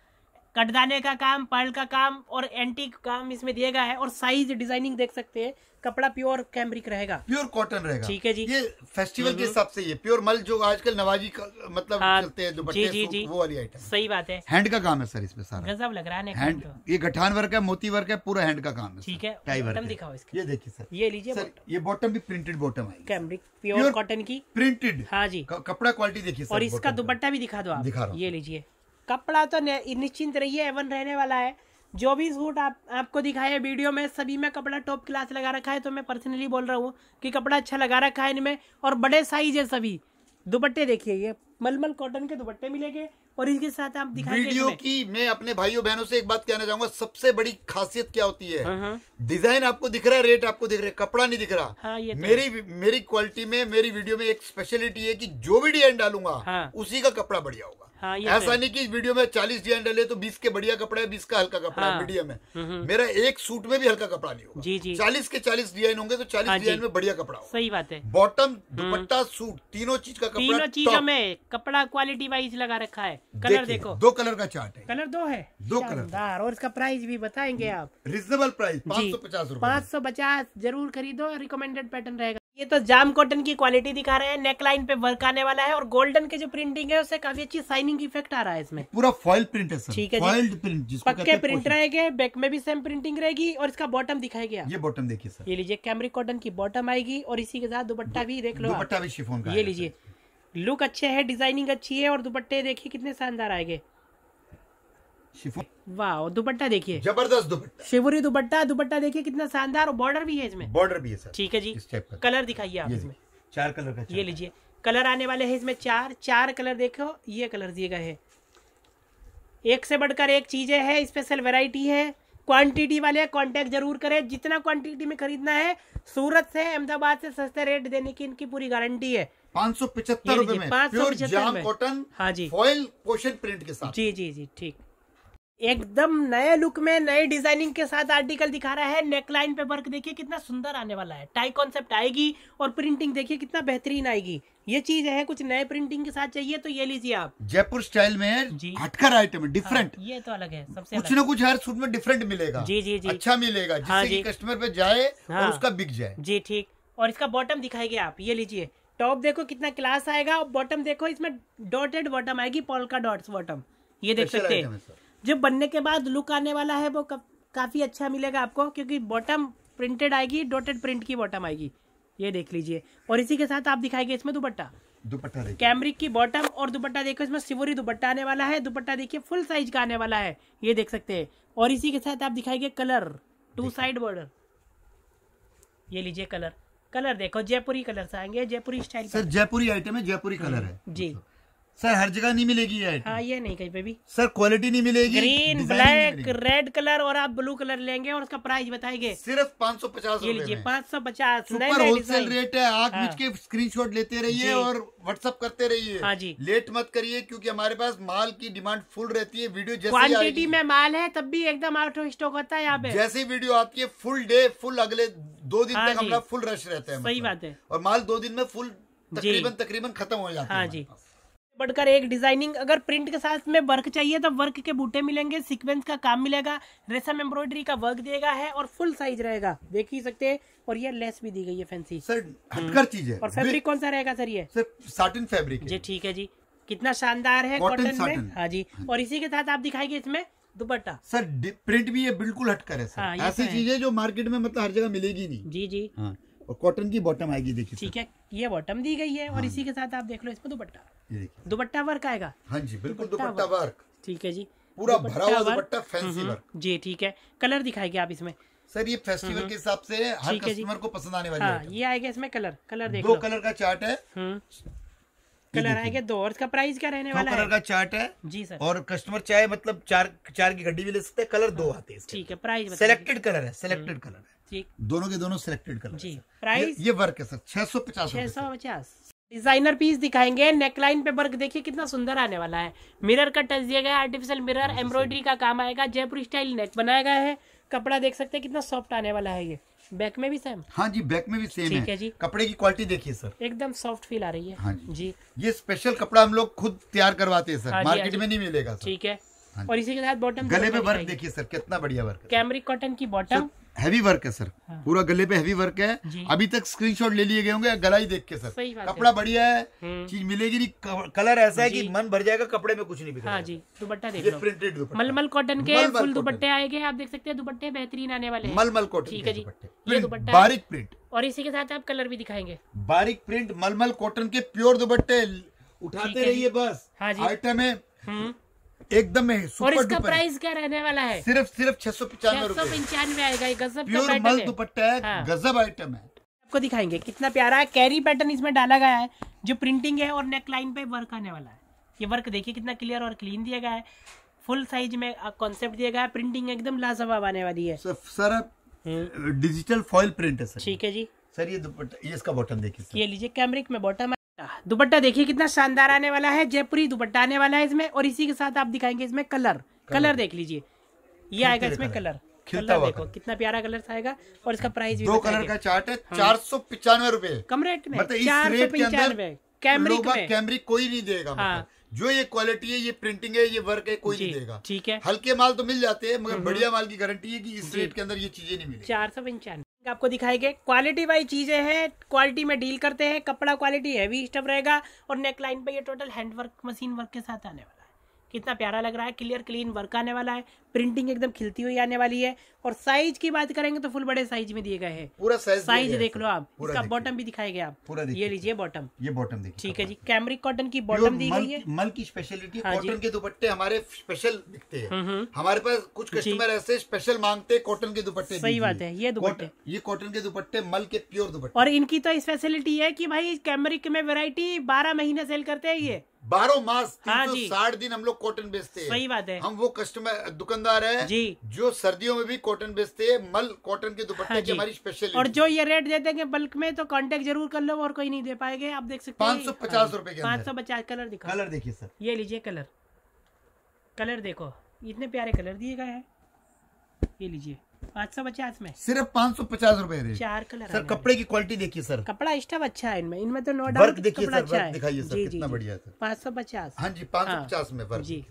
कटदाने का काम पर्ल का काम और एंटीक काम इसमें दिया गया है और साइज डिजाइनिंग देख सकते हैं कपड़ा प्योर कैम्ब्रिक रहेगा प्योर कॉटन रहेगा ठीक है जी ये फेस्टिवल के हम्म। हिसाब से ये प्योर मल जो आजकल नवाजी मतलब हाँ। चलते हैं जो बच्चे जी, जी, वो वाली आइटम सही बात है हैंड का काम है सर इसमें सारा गजब लग रहा है हैंड तो। ये गठान वर्क है मोती वर्क है पूरा हैंड का काम है ठीक है टाई वर्क दिखाओ इसका ये देखिए सर ये लीजिए सर ये बॉटम भी प्रिंटेड बॉटम है कैम्ब्रिक प्योर कॉटन की प्रिंटेड हाँ जी कपड़ा क्वालिटी देखिए और इसका दुपट्टा भी दिखा दो आप दिखा रहा हूँ ये लीजिए कपड़ा तो निश्चिंत रहिए एवन रहने वाला है जो भी सूट आप आपको दिखाया है वीडियो में सभी में कपड़ा टॉप क्लास लगा रखा है तो मैं पर्सनली बोल रहा हूँ कि कपड़ा अच्छा लगा रखा है इनमें और बड़े साइज है सभी दुपट्टे देखिए ये मलमल कॉटन के दुपट्टे मिलेंगे और इसके साथ आप दिखाएंगे वीडियो की मैं अपने भाइयों बहनों से एक बात कहना चाहूंगा सबसे बड़ी खासियत क्या होती है हाँ, हाँ। डिजाइन आपको दिख रहा है रेट आपको दिख रहा है कपड़ा नहीं दिख रहा हाँ, ये तो मेरी मेरी क्वालिटी में मेरी वीडियो में एक स्पेशलिटी है कि जो भी डिजाइन डालूंगा हाँ, उसी का कपड़ा बढ़िया होगा हाँ, ये तो ऐसा नहीं कि वीडियो में चालीस डिजाइन डाले तो बीस के बढ़िया कपड़ा है बीस का हल्का कपड़ा हाँ, मीडियम है हम्म, हम्म। मेरा एक सूट में भी हल्का कपड़ा नहीं होगा चालीस के चालीस डिजाइन होंगे तो चालीस हाँ, डिजाइन में बढ़िया कपड़ा होगा सही बात है बॉटम हम्म। दुपट्टा सूट तीनों चीज का कपड़ा तीनों चीजों में कपड़ा क्वालिटी वाइज लगा रखा है कलर देखो दो कलर का चार्ट है कलर दो है दो कलर और इसका प्राइस भी बताएंगे आप रिजनेबल प्राइस जी पाँच सौ पचास जरूर खरीदो रिकमेंडेड पैटर्न रहेगा ये तो जाम कॉटन की क्वालिटी दिखा रहे हैं नेक लाइन पे वर्क आने वाला है और गोल्डन के जो प्रिंटिंग है उससे काफी अच्छी साइनिंग इफेक्ट आ रहा है इसमें पूरा फॉइल प्रिंट है ठीक है प्रिंट जिसको पक्के प्रिंट रहेंगे बैक में भी सेम प्रिंटिंग रहेगी और इसका बॉटम दिखाई गया ये बॉटम देखिए सर ये लीजिए कैमरी कॉटन की बॉटम आएगी और इसी के साथ दुपट्टा भी देख लो दुपट्टा भी शिफोन का ये लीजिए लुक अच्छे है डिजाइनिंग अच्छी है और दुपट्टे देखिए कितने शानदार आएंगे वाह दुपट्टा देखिए जबरदस्त दुपट्टा शिवरी दुपट्टा दुपट्टा देखिए कितना शानदार और बॉर्डर भी है इसमें बॉर्डर भी है सर ठीक है जी कलर दिखाइए आप इसमें चार कलर का ये लीजिए कलर आने वाले हैं इसमें चार चार कलर देखो ये कलर दिए गए हैं एक से बढ़कर एक चीजें है स्पेशल वेराइटी है क्वांटिटी वाले कांटेक्ट जरूर करें जितना क्वांटिटी में खरीदना है सूरत से अहमदाबाद से सस्ते रेट देने की इनकी पूरी गारंटी है पाँच सौ पिछहत्तर में सौ पचहत्तर कॉटन हाँ जी फॉइल पोशन प्रिंट के साथ जी जी जी ठीक एकदम नए लुक में नए डिजाइनिंग के साथ आर्टिकल दिखा रहा है नेकलाइन पे वर्क देखिए कितना सुंदर आने वाला है टाई कॉन्सेप्ट आएगी और प्रिंटिंग देखिए कितना बेहतरीन आएगी ये चीज है कुछ नए प्रिंटिंग के साथ चाहिए तो ये लीजिए आप जयपुर स्टाइल में हटकर आइटम है डिफरेंट हाँ, ये तो अलग है सबसे कुछ ना कुछ हर सूट में डिफरेंट मिलेगा जी जी जी अच्छा मिलेगा हाँ, जिससे हाँ, जी, कस्टमर पे जाए और हाँ। उसका बिक जाए जी ठीक और इसका बॉटम दिखाएगी आप ये लीजिए टॉप देखो कितना क्लास आएगा और बॉटम देखो इसमें डॉटेड बॉटम आएगी पॉल का डॉट्स बॉटम ये देख सकते हैं जो बनने के बाद लुक आने वाला है वो काफ़ी अच्छा मिलेगा आपको क्योंकि बॉटम प्रिंटेड आएगी डॉटेड प्रिंट की बॉटम आएगी ये देख लीजिए और इसी के साथ आप दिखाएंगे इसमें दुपट्टा दुपट्टा कैमरिक की बॉटम और दुपट्टा देखो इसमें सिवरी दुपट्टा आने वाला है दुपट्टा देखिए फुल साइज का आने वाला है ये देख सकते हैं और इसी के साथ आप दिखाएंगे कलर टू साइड बॉर्डर ये लीजिए कलर कलर देखो जयपुरी कलर से आएंगे Jaipuri style sir Jaipuri item है जयपुरी कलर है जी अच्छा। सर हर जगह नहीं मिलेगी ये हाँ ये नहीं कहीं पे भी सर क्वालिटी नहीं मिलेगी ग्रीन ब्लैक रेड कलर और आप ब्लू कलर लेंगे और उसका प्राइस बताएंगे सिर्फ पाँच सौ पचास ये लीजिए पाँच सौ पचास होलसेल रेट है आप हाँ। के स्क्रीनशॉट लेते रहिए और व्हाट्सअप करते रहिए हाँ जी लेट मत करिए क्योंकि हमारे पास माल की डिमांड फुल रहती है वीडियो जैसे क्वांटिटी में माल है तब भी एकदम आउट ऑफ स्टॉक होता है यहाँ पे जैसे वीडियो आती है फुल डे फुल अगले दो दिन हाँ तक हमारा फुल रश रहता है सही मतलब। बात है और माल दो दिन में फुल तकरीबन तकरीबन खत्म हो जाता है हाँ जी बढ़कर एक डिजाइनिंग अगर प्रिंट के साथ में वर्क चाहिए तो वर्क के बूटे मिलेंगे सीक्वेंस का काम मिलेगा रेशम एम्ब्रॉयडरी का वर्क देगा है और फुल साइज रहेगा देख ही सकते हैं और ये लेस भी दी गई है फैंसी सर हटकर हम्म। चीज है और फैब्रिक कौन सा रहेगा सर ये सर साटन फैब्रिक जी ठीक है जी कितना शानदार है कॉटन में हाँ, हाँ जी और इसी के साथ आप दिखाएंगे इसमें दुपट्टा सर प्रिंट भी ये बिल्कुल हटकर है सर हाँ, ऐसी तो चीजें जो मार्केट में मतलब हर जगह मिलेगी नहीं जी जी हाँ और कॉटन की बॉटम आएगी देखिए ठीक है ये बॉटम दी गई है और हाँ इसी के साथ आप देख लो इसमें दुपट्टा दुपट्टा वर्क आएगा हाँ जी बिल्कुल दुपट्टा वर्क ठीक है जी पूरा भरा हुआ दुपट्टा फैंसी वर्क हम्म, जी ठीक है कलर दिखाएगी आप इसमें सर ये फेस्टिवल हम्म। के हिसाब से हर कस्टमर को पसंद आने वाली हाँ, ये आएगा इसमें कलर कलर देखो दो कलर का चार्ट है कलर हम्म। आएगा दो और इसका प्राइस क्या रहने वाला है कलर का चार्ट है जी सर और कस्टमर चाहे मतलब चार चार की गड्डी भी ले सकते हैं कलर दो हाँ। आते हैं ठीक है प्राइस सेलेक्टेड कलर है सिलेक्टेड कलर है दोनों के दोनों सिलेक्टेड कलर जी प्राइस ये, ये वर्क है सर छह सौ पचास छह सौ पचास डिजाइनर पीस दिखाएंगे नेकलाइन पे वर्क देखिए कितना सुंदर आने वाला है मिरर का टच दिया गया आर्टिफिशियल मिरर एम्ब्रॉयडरी का काम आएगा जयपुर स्टाइल नेक बनाया गया है कपड़ा देख सकते हैं कितना सॉफ्ट आने वाला है ये बैक में भी सेम हाँ जी बैक में भी सेम है।, है जी कपड़े की क्वालिटी देखिए सर एकदम सॉफ्ट फील आ रही है हाँ जी।, जी ये स्पेशल कपड़ा हम लोग खुद तैयार करवाते हैं सर हाँ मार्केट हाँ में नहीं मिलेगा ठीक है हाँ और इसी के साथ बॉटम गले पे वर्क देखिए सर कितना बढ़िया वर्क कैमरिक कॉटन की बॉटम हैवी वर्क है सर हाँ। पूरा गले पे हैवी वर्क है अभी तक स्क्रीनशॉट ले लिए गए होंगे गला ही देख के सर कपड़ा बढ़िया है हम्म। चीज मिलेगी नहीं कलर ऐसा है कि मन भर जाएगा कपड़े में कुछ नहीं हाँ जी दुपट्टा देख लो प्रिंटेड मलमल कॉटन के फुल दुपट्टे आए गए आप देख सकते हैं दुपट्टे बेहतरीन आने वाले मलमल कॉटन ठीक है जी दुपट्टा बारीक प्रिंट और इसी के साथ आप कलर भी दिखाएंगे बारीक प्रिंट मलमल कॉटन के प्योर दुपट्टे उठाते रहिए बस आइटम हाँ है हम्म। एकदम है और इसका प्राइस क्या रहने वाला है सिर्फ सिर्फ छह सौ छह सौ पंचानवे आएगा गजब प्योर मल दुपट्टा है हाँ। गजब आइटम है आपको दिखाएंगे कितना प्यारा है कैरी पैटर्न इसमें डाला गया है जो प्रिंटिंग है और नेक लाइन पे वर्क आने वाला है ये वर्क देखिए कितना क्लियर और क्लीन दिया गया है फुल साइज में कॉन्सेप्ट दिया गया है प्रिंटिंग एकदम लाजवाब आने वाली है सर डिजिटल फॉइल प्रिंट है सर ठीक है जी सर ये दुपट्टा ये इसका बॉटम देखिए ये लीजिए कैमरिक में बॉटम दुपट्टा देखिए कितना शानदार आने वाला है जयपुरी दुपट्टा आने वाला है इसमें और इसी के साथ आप दिखाएंगे इसमें कलर कलर देख लीजिए ये आएगा इसमें कलर खिलता देखो कितना प्यारा कलर आएगा और इसका प्राइस दो कलर का चार्ट है हाँ। चार सौ पिचानवे रूपए कम रेट में मतलब चार सौ पिचानवे कैमरिक कैमरिक कोई नहीं देगा मतलब। हाँ। जो ये क्वालिटी है ये प्रिंटिंग है ये वर्क है कोई नहीं देगा ठीक है हल्के माल तो मिल जाते हैं मगर हम्म। बढ़िया माल की गारंटी है कि इस रेट के अंदर ये चीजें नहीं मिली चार सौ पंचानवे आपको दिखाएंगे क्वालिटी वाइज चीज़ें हैं क्वालिटी में डील करते हैं कपड़ा क्वालिटी हैवी स्टफ रहेगा और नेक लाइन पर ये total hand work machine work के साथ आने वाला है कितना प्यारा लग रहा है क्लियर क्लीन वर्क आने वाला है प्रिंटिंग एकदम खिलती हुई आने वाली है और साइज की बात करेंगे तो फुल बड़े साइज में दिए गए हैं पूरा साइज साइज देख लो आप इसका बॉटम भी दिखाया गया पूरा ये लीजिए बॉटम ये बॉटम देखिए ठीक है जी कैमरिक कॉटन की बॉटम दी गई है मल की स्पेशलिटी हाँ कॉटन के दुपट्टे हमारे स्पेशल दिखते हैं हम्म, हम्म। हमारे पास कुछ कस्टमर ऐसे स्पेशल मांगते हैं कॉटन के दुपट्टे सही बात है ये दुपट्टे ये कॉटन के दुपट्टे मल के प्योर दुपट्टे और इनकी तो स्पेशलिटी है की भाई कैमरिक में वेरायटी बारह महीने सेल करते हैं ये बारह मास हाँ साठ दिन हम लोग कॉटन बेचते हैं सही बात है हम वो कस्टमर दुकानदार दुकानदार है जी जो सर्दियों में भी कॉटन बेचते हैं मल कॉटन के दुपट्टे हाँ की हमारी स्पेशल और जो ये रेट दे देंगे बल्क में तो कांटेक्ट जरूर कर लो और कोई नहीं दे पाएंगे आप देख सकते हैं पाँच सौ पचास रूपए पाँच सौ पचास कलर दिखा कलर देखिए सर ये लीजिए कलर कलर देखो इतने प्यारे कलर दिए गए हैं ये लीजिए पाँच सौ पचास में सिर्फ पाँच सौ पचास रूपए चार कलर सर कपड़े की क्वालिटी देखिए सर कपड़ा स्टफ अच्छा है इनमें इनमें तो नो डाउट कपड़ा अच्छा है दिखाइए सर कितना बढ़िया पाँच सौ पचास हाँ जी पाँच सौ पचास हाँ, में जी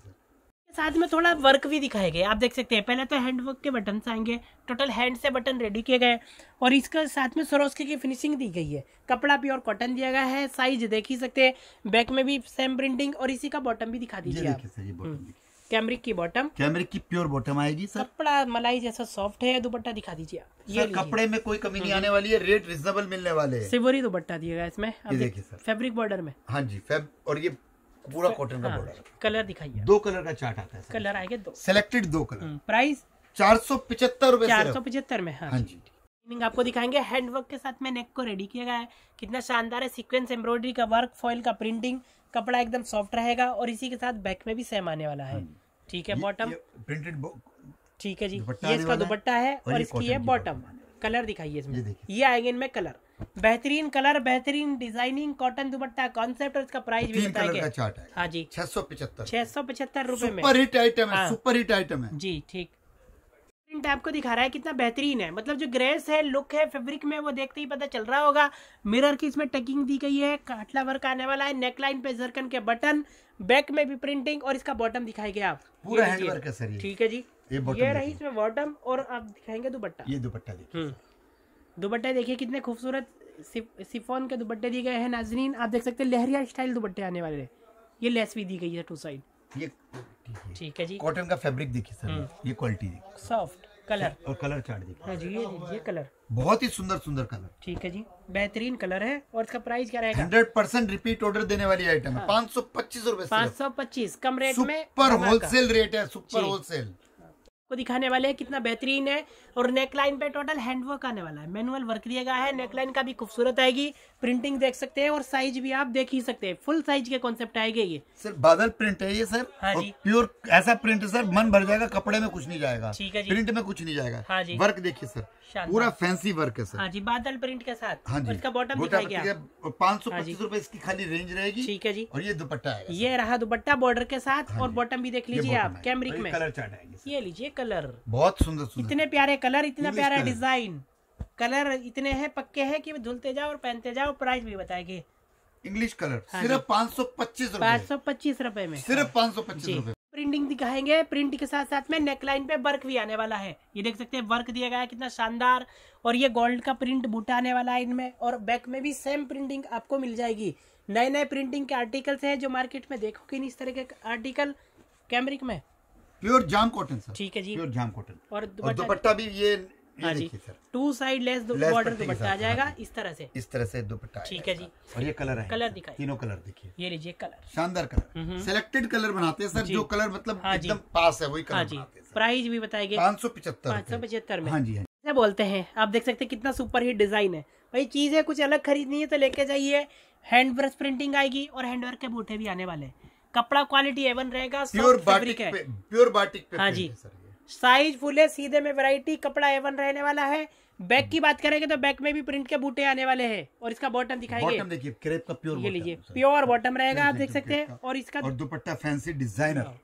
साथ में थोड़ा वर्क भी दिखाए गए आप देख सकते हैं पहले तो हैंड वर्क के बटन आएंगे टोटल हैंड से बटन रेडी किए गए और इसका साथ में सरोस्के की फिनिशिंग दी गई है कपड़ा प्योर कॉटन दिया गया है साइज देख ही सकते हैं बैक में भी सेम प्रिंटिंग और इसी का बॉटम भी दिखा दीजिए आप कैमरिक हम्म, की बॉटम कैमरिक की प्योर बॉटम आएगी सर कपड़ा मलाई जैसा सॉफ्ट है दुपट्टा दिखा दीजिए आप ये कपड़े में कोई कमी नहीं हम्म। आने वाली है रेट रिजनेबल मिलने वाले सिवरी दुपट्टा दिएगा इसमें फैब्रिक बॉर्डर में हाँ जी फैब और ये पूरा कॉटन का बॉर्डर हाँ, कलर दिखाइए दो कलर का चार्ट आता है कलर आएगा दो सिलेक्टेड दो कलर प्राइस हम्म, चार सौ पिछहत्तर रूपए चार सौ पिछहत्तर में हाँ, हाँ जी आपको दिखाएंगे हैंडवर्क के साथ में नेक को रेडी किया गया है कितना शानदार है सीक्वेंस एम्ब्रॉयडरी का वर्क फॉइल का प्रिंटिंग कपड़ा एकदम सॉफ्ट रहेगा और इसी के साथ बैक में भी सेम आने वाला है हाँ ठीक है बॉटम प्रिंटेड ठीक है जी ये इसका दुपट्टा है और इसकी है बॉटम कलर दिखाइए इसमें ये, ये आएंगे इनमें कलर बेहतरीन कलर बेहतरीन डिजाइनिंग कॉटन दुपट्टा कॉन्सेप्ट और इसका प्राइस भी बताएंगे हाँ जी छह सौ पचहत्तर छह सौ पचहत्तर रूपए में सुपर हिट आइटम है हाँ। सुपर हिट आइटम है जी ठीक आपको दिखा रहा है कितना बेहतरीन है मतलब जो ग्रेस है लुक है फैब्रिक में वो देखते ही पता चल रहा होगा मिरर की इसमें टकिंग दी गई है काटला वर्क आने वाला है नेक लाइन पे जरकन के बटन बैक में भी प्रिंटिंग और इसका बॉटम दिखाई गया आप पूरा वर्क है सर ठीक है जी ये, ये रही इसमें बॉटम और आप दिखाएंगे दुपट्टा ये दुपट्टा देखिए हम्म। दुपट्टे देखिए कितने खूबसूरत सिफोन के दुपट्टे दिए गए हैं नाजरीन आप देख सकते हैं लहरिया स्टाइल दुपट्टे आने वाले हैं ये लेस भी दी गई है टू साइड ये ठीक है जी कॉटन का फैब्रिक देखिए सर हम्म। ये क्वालिटी सॉफ्ट कलर और कलर चार्ट देखिए हाँ जी ये ये कलर बहुत ही सुंदर सुंदर कलर ठीक है जी बेहतरीन कलर है और इसका प्राइस क्या रहेगा हंड्रेड परसेंट रिपीट ऑर्डर देने वाली आइटम है हाँ। पाँच सौ पच्चीस रूपए पाँच सौ पच्चीस कम रेट में सुपर होलसेल रेट है सुपर होलसेल आपको दिखाने वाले हैं कितना बेहतरीन है और नेकलाइन पे टोटल हैंडवर्क आने वाला है मैनुअल वर्क दिया गया है नेकलाइन का भी खूबसूरत आएगी प्रिंटिंग देख सकते हैं और साइज भी आप देख ही सकते हैं फुल साइज के कॉन्सेप्ट आएगा ये सर बादल प्रिंट है ये सर हाँ जी प्योर ऐसा प्रिंट सर मन भर जाएगा कपड़े में कुछ नहीं जाएगा ठीक है जी प्रिंट में कुछ नहीं जाएगा हाँ जी वर्क देखिए सर पूरा फैंसी वर्क है सर हाँ जी बादल प्रिंट के साथ हाँ जी इसका बॉटम तो पाँच सौ पच्चीस हाँ रूपए इसकी खाली रेंज रहेगी ठीक है जी और ये दुपट्टा है ये रहा दुपट्टा बॉर्डर के साथ हाँ और बॉटम भी देख लीजिए आप कैमरिक में कलर चार्ट ये लीजिए कलर बहुत सुंदर सुंदर इतने प्यारे कलर इतना प्यारा डिजाइन कलर इतने हैं पक्के हैं कि धुलते जाओ और पहनते जाओ प्राइस भी बताएगी इंग्लिश कलर हाँ सिर्फ पाँच सौ पच्चीस पाँच सौ पच्चीस रूपए में सिर्फ हाँ। पाँच सौ पच्चीस रूपए प्रिंटिंग दिखाएंगे प्रिंट के साथ साथ में नेकलाइन पे वर्क भी आने वाला है ये देख सकते हैं वर्क दिया गया है कितना शानदार और ये गोल्ड का प्रिंट बूटा आने वाला है इनमें और बैक में भी सेम प्रिंटिंग आपको मिल जाएगी नए नए प्रिंटिंग के आर्टिकल्स हैं जो मार्केट में देखोगे नहीं इस तरह के आर्टिकल कैमरिक में प्योर जाम कॉटन सर ठीक है जी प्योर जाम कॉटन और दुपट्टा भी ये हाँ जी two side lace border dupatta आ जाएगा हाँ। इस तरह से इस तरह से दुपट्टा ठीक है जी और ये कलर है कलर दिखाई तीनों कलर देखिए ये लीजिए कलर शानदार colour selected hmm hmm. Colour बनाते हैं सर जो कलर मतलब हाँ एकदम पास है वही कलर हाँ बनाते हैं प्राइस भी बताएंगे पाँच सौ पचहत्तर पाँच सौ पचहत्तर में हाँ जी क्या बोलते हैं आप देख सकते हैं कितना सुपर हिट डिजाइन है भाई चीजें कुछ अलग खरीदनी है तो लेके जाइए हैंड ब्रश प्रिंटिंग आएगी और हैंड वर्क के बूटे भी आने वाले हैं कपड़ा क्वालिटी एवन रहेगा प्योर बाटिक है प्योर बाटिक हाँ जी साइज फुल है सीधे में वैरायटी कपड़ा एवन रहने वाला है बैक की बात करेंगे तो बैक में भी प्रिंट के बूटे आने वाले हैं और इसका बॉटम दिखाएंगे बॉटम देखिए क्रेप का प्योर ये लीजिए प्योर बॉटम रहेगा आप देख सकते हैं और इसका और दुपट्टा फैंसी डिजाइनर हाँ।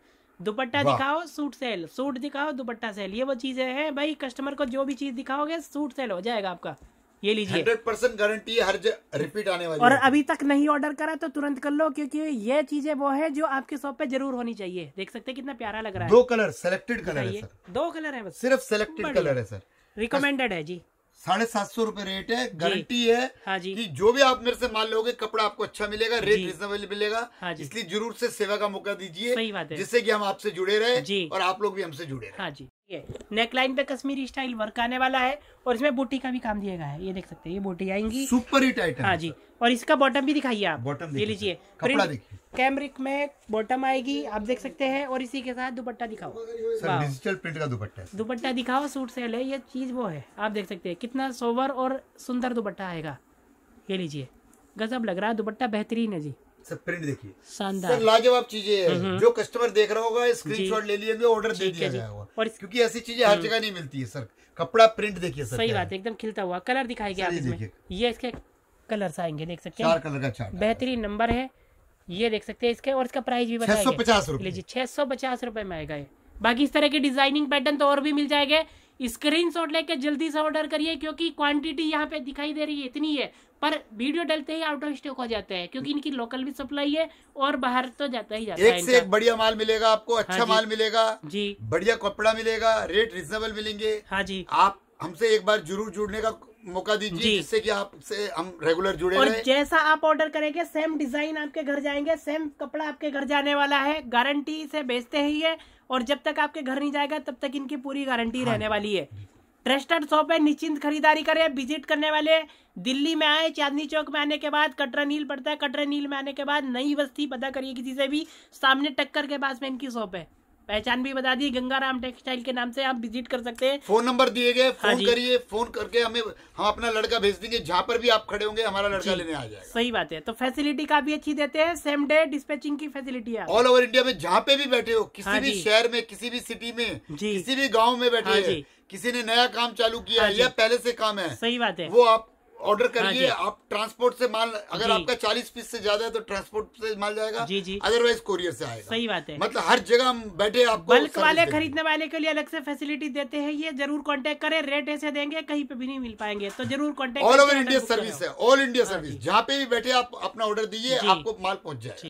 दुपट्टा दिखाओ सूट सेल सूट दिखाओ दुपट्टा सेल ये वो चीजें हैं भाई कस्टमर को जो भी चीज दिखाओगे सूट सेल हो जाएगा आपका ये लीजिए हंड्रेड परसेंट गारंटी हर रिपीट आने वाली और अभी तक नहीं ऑर्डर करा तो तुरंत कर लो क्योंकि ये चीजें वो है जो आपके शॉप पे जरूर होनी चाहिए देख सकते हैं कितना प्यारा लग रहा है दो कलर सेलेक्टेड कलर है सर दो कलर है बस सिर्फ सेलेक्टेड कलर है सर रिकमेंडेड है जी साढ़े सात सौ रूपए रेट है गारंटी है हाँ जी कि जो भी आप मेरे से मान लोगे कपड़ा आपको अच्छा मिलेगा रेट रिजनेबल मिलेगा हाँ इसलिए जरूर से सेवा का मौका दीजिए सही बात है जिससे कि हम आपसे जुड़े रहे जी और आप लोग भी हमसे जुड़े रहे हाँ जी ये नेकलाइन पे कश्मीरी स्टाइल वर्क आने वाला है और इसमें बोटी का भी काम दिया गया है ये देख सकते हैं ये बोटी आएंगी सुपर ही टाइट हाँ जी और इसका बॉटम भी दिखाइए आप बॉटम ले लीजिए कैमरिक में बॉटम आएगी आप देख सकते हैं और इसी के साथ दुपट्टा दिखाओ डिजिटल प्रिंट का दुपट्टा दुपट्टा दिखाओ सूट सेल है ये चीज वो है आप देख सकते हैं कितना सोवर और सुंदर दुपट्टा आएगा ये लीजिए गजब लग रहा है दुपट्टा बेहतरीन है जी सर प्रिंट देखिए सर लाजवाब चीजें हम्म। जो कस्टमर देख रहा होगा स्क्रीनशॉट ले लिया ऑर्डर दे दिया जाएगा और क्योंकि ऐसी चीजें हर हम्म। जगह नहीं मिलती है सर कपड़ा प्रिंट देखिए सर सही बात है एकदम खिलता हुआ कलर दिखाई गया देखिए ये इसके कलर आएंगे देख सकते हैं चार कलर का चार्ट बेहतरीन नंबर है ये देख सकते हैं इसके और इसका प्राइस भी बताइए छह सौ पचास रुपए में आएगा ये बाकी इस तरह के डिजाइनिंग पैटर्न तो और भी मिल जाएंगे स्क्रीनशॉट लेके जल्दी से ऑर्डर करिए क्योंकि क्वांटिटी यहाँ पे दिखाई दे रही है इतनी है पर वीडियो डलते ही आउट ऑफ स्टॉक हो जाता है क्योंकि इनकी लोकल भी सप्लाई है और बाहर तो जाता ही जाता एक है से एक बढ़िया माल मिलेगा आपको हाँ अच्छा हाँ माल मिलेगा जी बढ़िया कपड़ा मिलेगा रेट रिजनेबल मिलेंगे हाँ जी आप हमसे एक बार जरूर जुड़ने का मौका दीजिए जिससे कि आपसे हम रेगुलर जुड़े और जैसा आप ऑर्डर करेंगे सेम डिजाइन आपके घर जाएंगे सेम कपड़ा आपके घर जाने वाला है गारंटी से बेचते ही है और जब तक आपके घर नहीं जाएगा तब तक इनकी पूरी गारंटी हाँ रहने वाली है ट्रस्टेड शॉप है निश्चिंत खरीदारी करें विजिट करने वाले दिल्ली में आए चांदनी चौक में आने के बाद कटरा नील पड़ता है कटरा नील में आने के बाद नई बस्ती पता करिए किसी से भी सामने टक्कर के पास में इनकी शॉप है पहचान भी बता दी गंगाराम टेक्सटाइल के नाम से आप विजिट कर सकते हैं फोन नंबर दिए गए हाँ फोन हाँ करिए फोन करके हमें हम अपना लड़का भेज देंगे जहाँ पर भी आप खड़े होंगे हमारा लड़का लेने आ जाएगा सही बात है तो फैसिलिटी काफी अच्छी देते हैं सेम डे डिस्पैचिंग की फैसिलिटी है ऑल ओवर इंडिया में जहाँ पे भी बैठे हो किसी हाँ भी शहर में किसी भी सिटी में किसी भी गाँव में बैठे हाँ किसी ने नया काम चालू किया है या पहले से काम है सही बात है वो आप ऑर्डर हाँ करिए आप ट्रांसपोर्ट से माल अगर आपका चालीस पीस से ज्यादा है तो ट्रांसपोर्ट से माल जाएगा जी जी अदरवाइज कोरियर से आएगा सही बात है मतलब हर जगह हम बैठे आपको बल्क वाले खरीदने वाले के लिए अलग से फैसिलिटी देते हैं ये जरूर कॉन्टेक्ट करें रेट ऐसे देंगे कहीं पे भी नहीं मिल पाएंगे तो जरूर contact all over India service है ऑल इंडिया सर्विस जहाँ पे भी बैठे आप अपना ऑर्डर दीजिए आपको माल पहुँच जाए